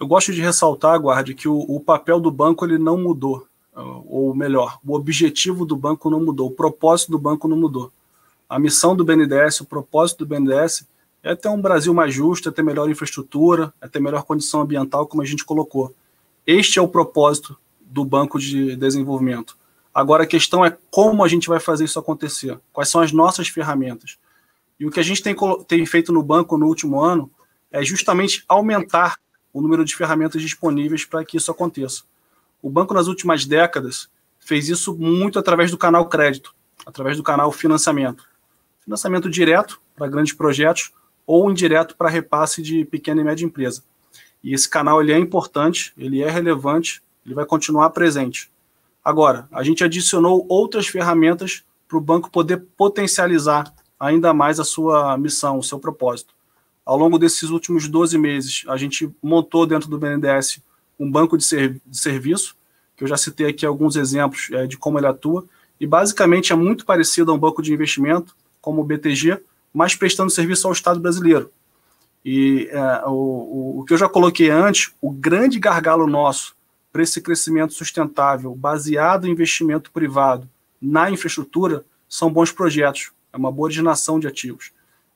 Eu gosto de ressaltar, Guarde, que o, o papel do banco ele não mudou. Ah, ou melhor, o objetivo do banco não mudou, o propósito do banco não mudou. A missão do BNDES, o propósito do BNDES é ter um Brasil mais justo, é ter melhor infraestrutura, é ter melhor condição ambiental, como a gente colocou. Este é o propósito do Banco de Desenvolvimento. Agora a questão é como a gente vai fazer isso acontecer, quais são as nossas ferramentas. E o que a gente tem, tem feito no banco no último ano é justamente aumentar o número de ferramentas disponíveis para que isso aconteça. O banco, nas últimas décadas, fez isso muito através do canal crédito, através do canal financiamento. Financiamento direto para grandes projetos ou indireto para repasse de pequena e média empresa. E esse canal ele é importante, ele é relevante, ele vai continuar presente. Agora, a gente adicionou outras ferramentas para o banco poder potencializar ainda mais a sua missão, o seu propósito. Ao longo desses últimos 12 meses, a gente montou dentro do BNDES um banco de, ser, de serviço, que eu já citei aqui alguns exemplos é, de como ele atua, e basicamente é muito parecido a um banco de investimento, como o BTG, mas prestando serviço ao Estado brasileiro. E é, o, o que eu já coloquei antes, o grande gargalo nosso para esse crescimento sustentável, baseado em investimento privado na infraestrutura, são bons projetos, é uma boa originação de ativos.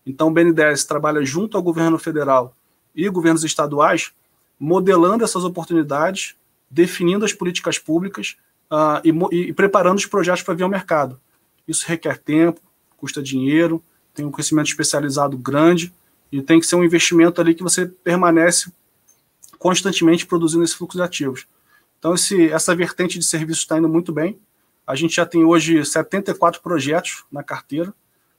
Então, o BNDES trabalha junto ao governo federal e governos estaduais modelando essas oportunidades, definindo as políticas públicas uh, e, e, preparando os projetos para vir ao mercado. Isso requer tempo, custa dinheiro, tem um crescimento especializado grande e tem que ser um investimento ali que você permanece constantemente produzindo esse fluxo de ativos. Então, esse, essa vertente de serviços está indo muito bem. A gente já tem hoje 74 projetos na carteira.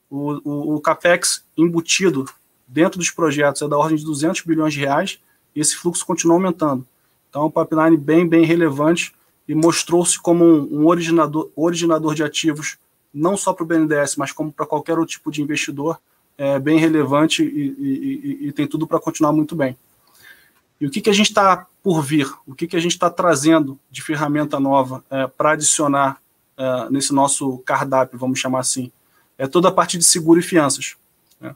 O, o, o CAPEX embutido dentro dos projetos é da ordem de 200 bilhões de reais e esse fluxo continuou aumentando. Então, é um pipeline bem, bem relevante e mostrou-se como um, um, originador, originador de ativos, não só para o BNDES, mas como para qualquer outro tipo de investidor, é bem relevante e, e, e tem tudo para continuar muito bem. E o que, que a gente está por vir? O que, que a gente está trazendo de ferramenta nova é, para adicionar é, nesse nosso cardápio, vamos chamar assim? É toda a parte de seguro e fianças. Né?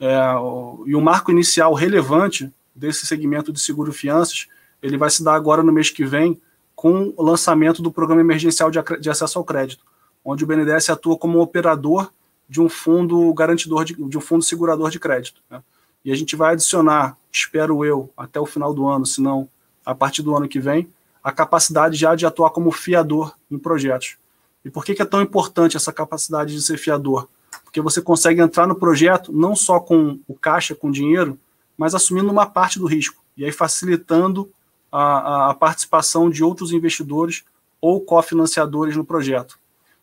É, o, e o marco inicial relevante desse segmento de seguro fianças, ele vai se dar agora no mês que vem com o lançamento do Programa Emergencial de Acesso ao Crédito, onde o BNDES atua como operador de um fundo garantidor, de, de um fundo segurador de crédito. Né? E a gente vai adicionar, espero eu, até o final do ano, se não a partir do ano que vem, a capacidade já de atuar como fiador em projetos. E por que, que é tão importante essa capacidade de ser fiador? Porque você consegue entrar no projeto não só com o caixa, com o dinheiro, mas assumindo uma parte do risco, e aí facilitando a, a participação de outros investidores ou cofinanciadores no projeto.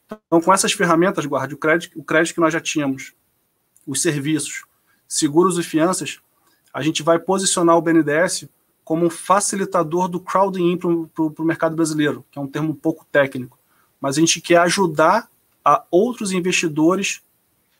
Então, com essas ferramentas, guarde o crédito, o crédito que nós já tínhamos, os serviços, seguros e fianças, a gente vai posicionar o BNDES como um facilitador do crowding para o mercado brasileiro, que é um termo um pouco técnico, mas a gente quer ajudar a outros investidores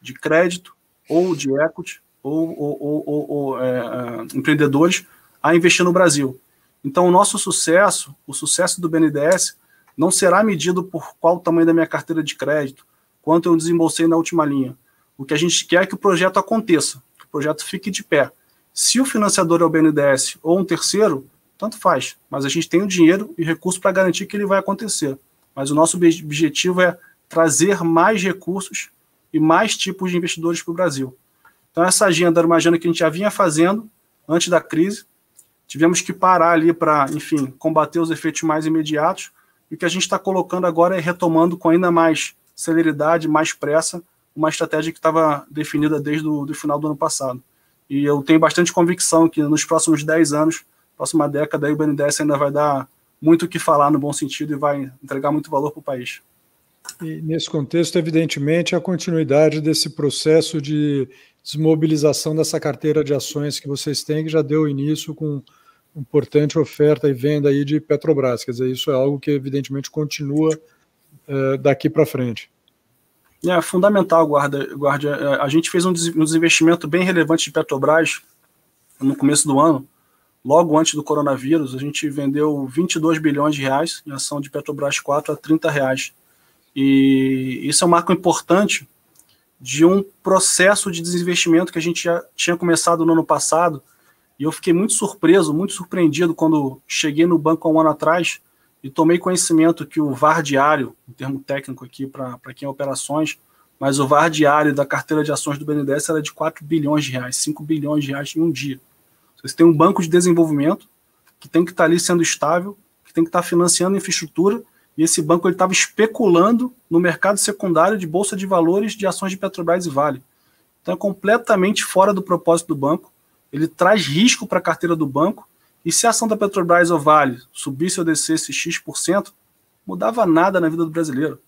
de crédito ou de equity ou, ou, ou, ou é, é, empreendedores a investir no Brasil. Então, o nosso sucesso, o sucesso do BNDES, não será medido por qual o tamanho da minha carteira de crédito, quanto eu desembolsei na última linha. O que a gente quer é que o projeto aconteça, que o projeto fique de pé. Se o financiador é o BNDES ou um terceiro, tanto faz, mas a gente tem o dinheiro e recurso para garantir que ele vai acontecer. Mas o nosso objetivo é trazer mais recursos e mais tipos de investidores para o Brasil. Então, essa agenda era uma agenda que a gente já vinha fazendo antes da crise. Tivemos que parar ali para, enfim, combater os efeitos mais imediatos. E o que a gente está colocando agora é retomando com ainda mais celeridade, mais pressa, uma estratégia que estava definida desde o final do ano passado. E eu tenho bastante convicção que nos próximos 10 anos, próxima década, o BNDES ainda vai dar muito o que falar no bom sentido e vai entregar muito valor para o país. E nesse contexto, evidentemente, a continuidade desse processo de desmobilização dessa carteira de ações que vocês têm, que já deu início com importante oferta e venda aí de Petrobras. Quer dizer, isso é algo que evidentemente continua eh, é, daqui para frente. É fundamental, guarda, guarda. É, a gente fez um desinvestimento bem relevante de Petrobras no começo do ano, logo antes do coronavírus. A gente vendeu 22 bilhões de reais em ação de Petrobras 4 a 30 reais. E isso é um marco importante de um processo de desinvestimento que a gente já tinha começado no ano passado. E eu fiquei muito surpreso, muito surpreendido quando cheguei no banco há um ano atrás e tomei conhecimento que o VAR diário, um termo técnico aqui para quem é operações, mas o VAR diário da carteira de ações do BNDES era de 4 bilhões de reais, 5 bilhões de reais em um dia. Você tem um banco de desenvolvimento que tem que estar tá ali sendo estável, que tem que estar tá financiando infraestrutura e esse banco estava especulando no mercado secundário de bolsa de valores de ações de Petrobras e Vale. Então é completamente fora do propósito do banco. Ele traz risco para a carteira do banco. E se a ação da Petrobras ou Vale subisse ou descesse X%, mudava nada na vida do brasileiro.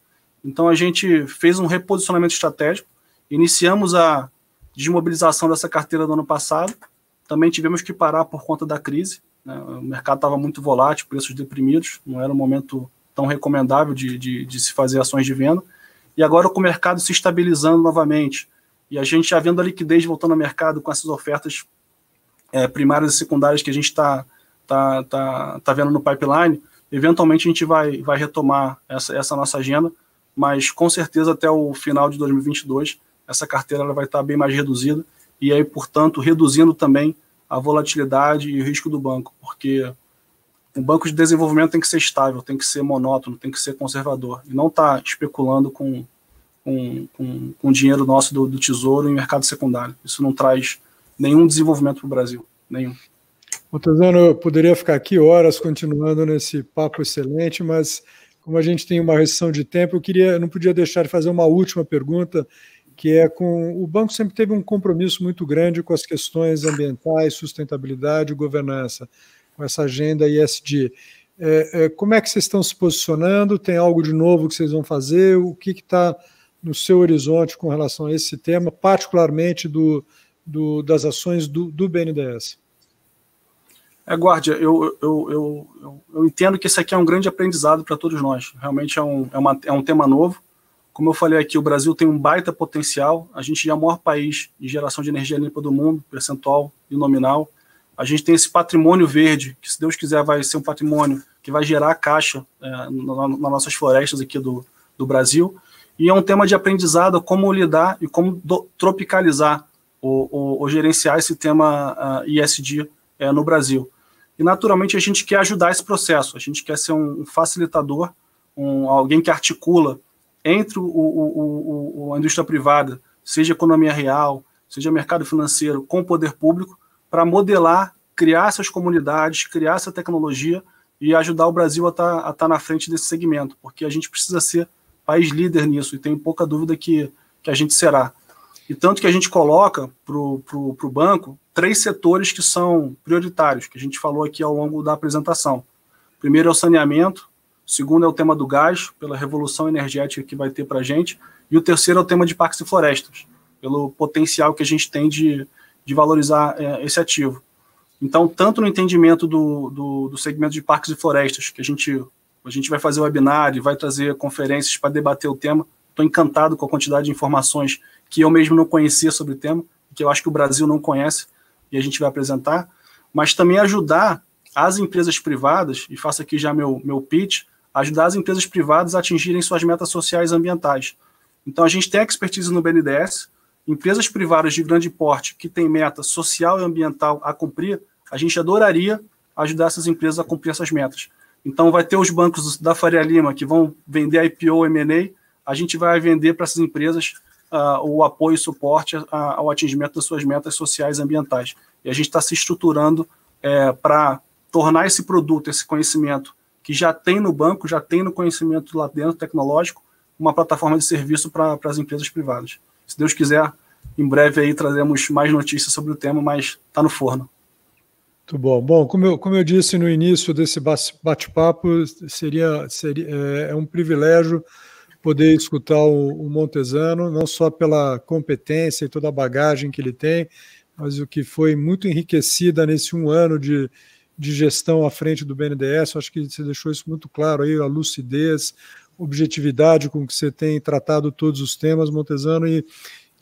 Então a gente fez um reposicionamento estratégico, iniciamos a desmobilização dessa carteira do ano passado, também tivemos que parar por conta da crise, né? o mercado estava muito volátil, preços deprimidos, não era o momento tão recomendável de, de, de se fazer ações de venda. E agora com o mercado se estabilizando novamente e a gente já vendo a liquidez voltando ao mercado com essas ofertas é, primárias e secundárias que a gente está tá, tá, tá vendo no pipeline, eventualmente a gente vai, vai retomar essa, essa nossa agenda, mas com certeza até o final de 2022 essa carteira ela vai estar tá bem mais reduzida e aí, portanto, reduzindo também a volatilidade e o risco do banco, porque um banco de desenvolvimento tem que ser estável, tem que ser monótono, tem que ser conservador, e não estar tá especulando com, com, com, com, dinheiro nosso do, do, tesouro em mercado secundário. Isso não traz nenhum desenvolvimento para o Brasil, nenhum. Montezano, eu poderia ficar aqui horas continuando nesse papo excelente, mas como a gente tem uma restrição de tempo, eu queria, eu não podia deixar de fazer uma última pergunta, que é com o banco sempre teve um compromisso muito grande com as questões ambientais, sustentabilidade, governança com essa agenda ISD. É, é, como é que vocês estão se posicionando? Tem algo de novo que vocês vão fazer? O que está no seu horizonte com relação a esse tema, particularmente do, do das ações do, do BNDES? É, Guardia, eu, eu, eu, eu, eu entendo que isso aqui é um grande aprendizado para todos nós. Realmente é um, é, uma, é um tema novo. Como eu falei aqui, o Brasil tem um baita potencial. A gente é o maior país de geração de energia limpa do mundo, percentual e nominal a gente tem esse patrimônio verde, que se Deus quiser vai ser um patrimônio que vai gerar caixa é, na, nas nossas florestas aqui do, do Brasil. E é um tema de aprendizado como lidar e como do, tropicalizar ou, gerenciar esse tema uh, ah, ISD é, no Brasil. E naturalmente a gente quer ajudar esse processo, a gente quer ser um, um facilitador, um, alguém que articula entre o, o, o, a indústria privada, seja economia real, seja mercado financeiro, com o poder público, para modelar, criar essas comunidades, criar essa tecnologia e ajudar o Brasil a estar tá, tá na frente desse segmento, porque a gente precisa ser país líder nisso, e tenho pouca dúvida que, que a gente será. E tanto que a gente coloca para o banco três setores que são prioritários, que a gente falou aqui ao longo da apresentação. primeiro é o saneamento, segundo é o tema do gás, pela revolução energética que vai ter para a gente, e o terceiro é o tema de parques e florestas, pelo potencial que a gente tem de, de valorizar é, esse ativo. Então, tanto no entendimento do, do, do, segmento de parques e florestas, que a gente, a gente vai fazer webinar e vai trazer conferências para debater o tema, estou encantado com a quantidade de informações que eu mesmo não conhecia sobre o tema, que eu acho que o Brasil não conhece, e a gente vai apresentar, mas também ajudar as empresas privadas, e faço aqui já meu, meu pitch, ajudar as empresas privadas a atingirem suas metas sociais e ambientais. Então, a gente tem expertise no BNDES, Empresas privadas de grande porte que têm meta social e ambiental a cumprir, a gente adoraria ajudar essas empresas a cumprir essas metas. Então, vai ter os bancos da Faria Lima que vão vender IPO, M&A, a gente vai vender para essas empresas uh, o apoio e suporte a, ao atingimento das suas metas sociais e ambientais. E a gente está se estruturando é, para tornar esse produto, esse conhecimento que já tem no banco, já tem no conhecimento lá dentro tecnológico, uma plataforma de serviço para as empresas privadas se Deus quiser, em breve aí trazemos mais notícias sobre o tema, mas está no forno. Muito bom. Bom, como eu, como eu disse no início desse bate-papo, seria, seria é, é um privilégio poder escutar o, o, Montesano, não só pela competência e toda a bagagem que ele tem, mas o que foi muito enriquecida nesse um ano de, de gestão à frente do BNDES. Acho que você deixou isso muito claro aí, a lucidez, objetividade com que você tem tratado todos os temas, Montesano, e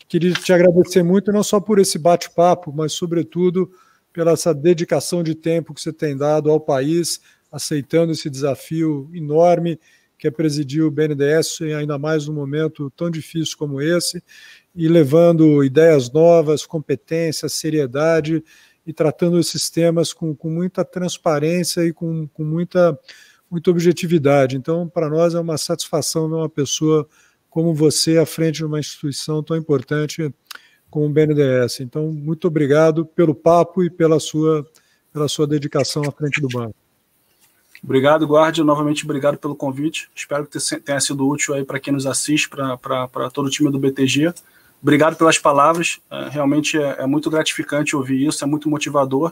queria te agradecer muito, não só por esse bate-papo, mas, sobretudo, pela essa dedicação de tempo que você tem dado ao país, aceitando esse desafio enorme que é presidir o BNDES, ainda mais num momento tão difícil como esse, e levando ideias novas, competência, seriedade e tratando esses temas com, com muita transparência e com, com muita muita objetividade. Então, para nós é uma satisfação ver uma pessoa como você à frente de uma instituição tão importante como o BNDES. Então, muito obrigado pelo papo e pela sua, pela sua dedicação à frente do banco. Obrigado, Guardi. Novamente, obrigado pelo convite. Espero que tenha sido útil aí para quem nos assiste, para todo o time do BTG. Obrigado pelas palavras. É, realmente é, é muito gratificante ouvir isso, é muito motivador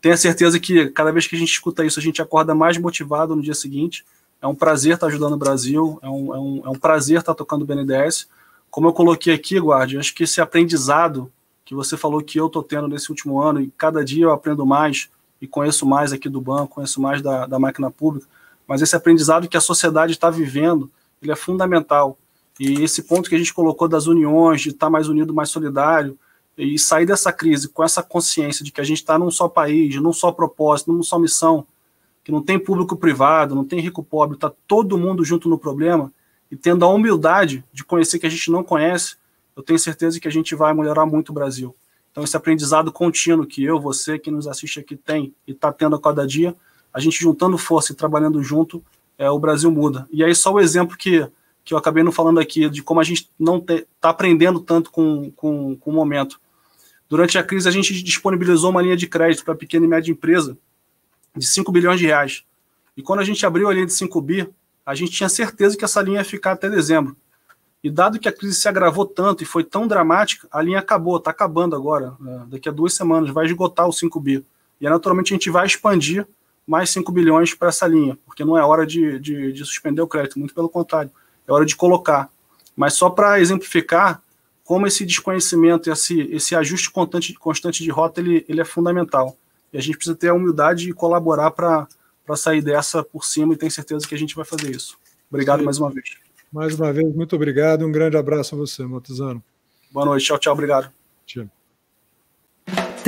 tenho certeza que cada vez que a gente escuta isso, a gente acorda mais motivado no dia seguinte. É um prazer estar ajudando o Brasil, é um, é um, é um prazer estar tocando o BNDES. Como eu coloquei aqui, Guardi, acho que esse aprendizado que você falou que eu estou tendo nesse último ano, e cada dia eu aprendo mais e conheço mais aqui do banco, conheço mais da, da máquina pública, mas esse aprendizado que a sociedade está vivendo, ele é fundamental. E esse ponto que a gente colocou das uniões, de estar tá mais unido, mais solidário, e sair dessa crise com essa consciência de que a gente está num só país, num só propósito, numa só missão, que não tem público privado, não tem rico pobre, está todo mundo junto no problema, e tendo a humildade de conhecer que a gente não conhece, eu tenho certeza que a gente vai melhorar muito o Brasil. Então, esse aprendizado contínuo que eu, você, que nos assiste aqui tem e está tendo a cada dia, a gente juntando força e trabalhando junto, é, o Brasil muda. E aí, só o exemplo que, que eu acabei não falando aqui, de como a gente não está aprendendo tanto com, com, com o momento. Durante a crise, a gente disponibilizou uma linha de crédito para pequena e média empresa de 5 bilhões de reais. E quando a gente abriu a linha de 5 bi, a gente tinha certeza que essa linha ia ficar até dezembro. E dado que a crise se agravou tanto e foi tão dramática, a linha acabou, está acabando agora. Né? Daqui a duas semanas vai esgotar o 5 bi. E naturalmente a gente vai expandir mais 5 bilhões para essa linha, porque não é hora de, de, de, suspender o crédito, muito pelo contrário, é hora de colocar. Mas só para exemplificar, como esse desconhecimento, esse, esse ajuste constante, constante de rota, ele, ele é fundamental. E a gente precisa ter a humildade e colaborar para sair dessa por cima, e tenho certeza que a gente vai fazer isso. Obrigado Sim. mais uma vez. Mais uma vez, muito obrigado. Um grande abraço a você, Matizano. Boa noite. Tchau, tchau. Obrigado. Tchau.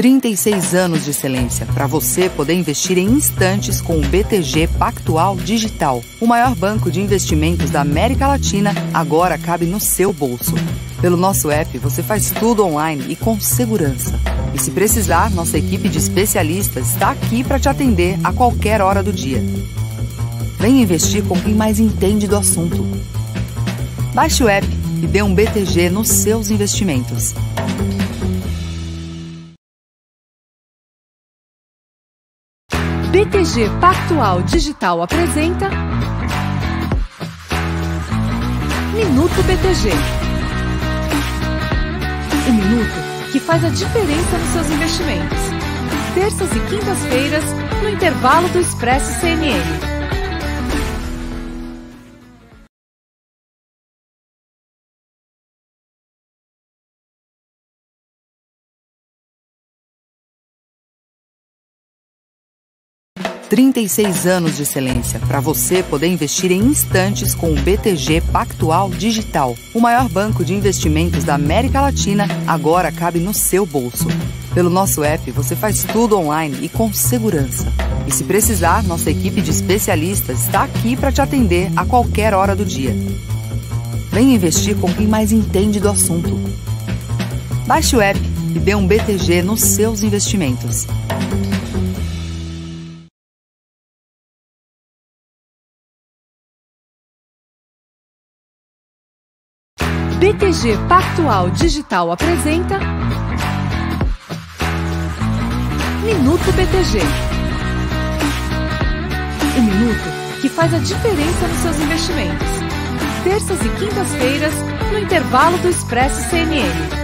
36 anos de excelência para você poder investir em instantes com o BTG Pactual Digital. O maior banco de investimentos da América Latina agora cabe no seu bolso. Pelo nosso app, você faz tudo online e com segurança. E se precisar, nossa equipe de especialistas está aqui para te atender a qualquer hora do dia. Venha investir com quem mais entende do assunto. Baixe o app e dê um BTG nos seus investimentos. BTG Pactual Digital apresenta Minuto BTG. O minuto que faz a diferença nos seus investimentos. Terças e quintas-feiras, no intervalo do Expresso CNN. 36 anos de excelência para você poder investir em instantes com o BTG Pactual Digital. O maior banco de investimentos da América Latina agora cabe no seu bolso. Pelo nosso app, você faz tudo online e com segurança. E se precisar, nossa equipe de especialistas está aqui para te atender a qualquer hora do dia. Venha investir com quem mais entende do assunto. Baixe o app e dê um BTG nos seus investimentos. BTG Pactual Digital apresenta Minuto BTG. O minuto que faz a diferença nos seus investimentos. Terças e quintas-feiras, no intervalo do Expresso CNN.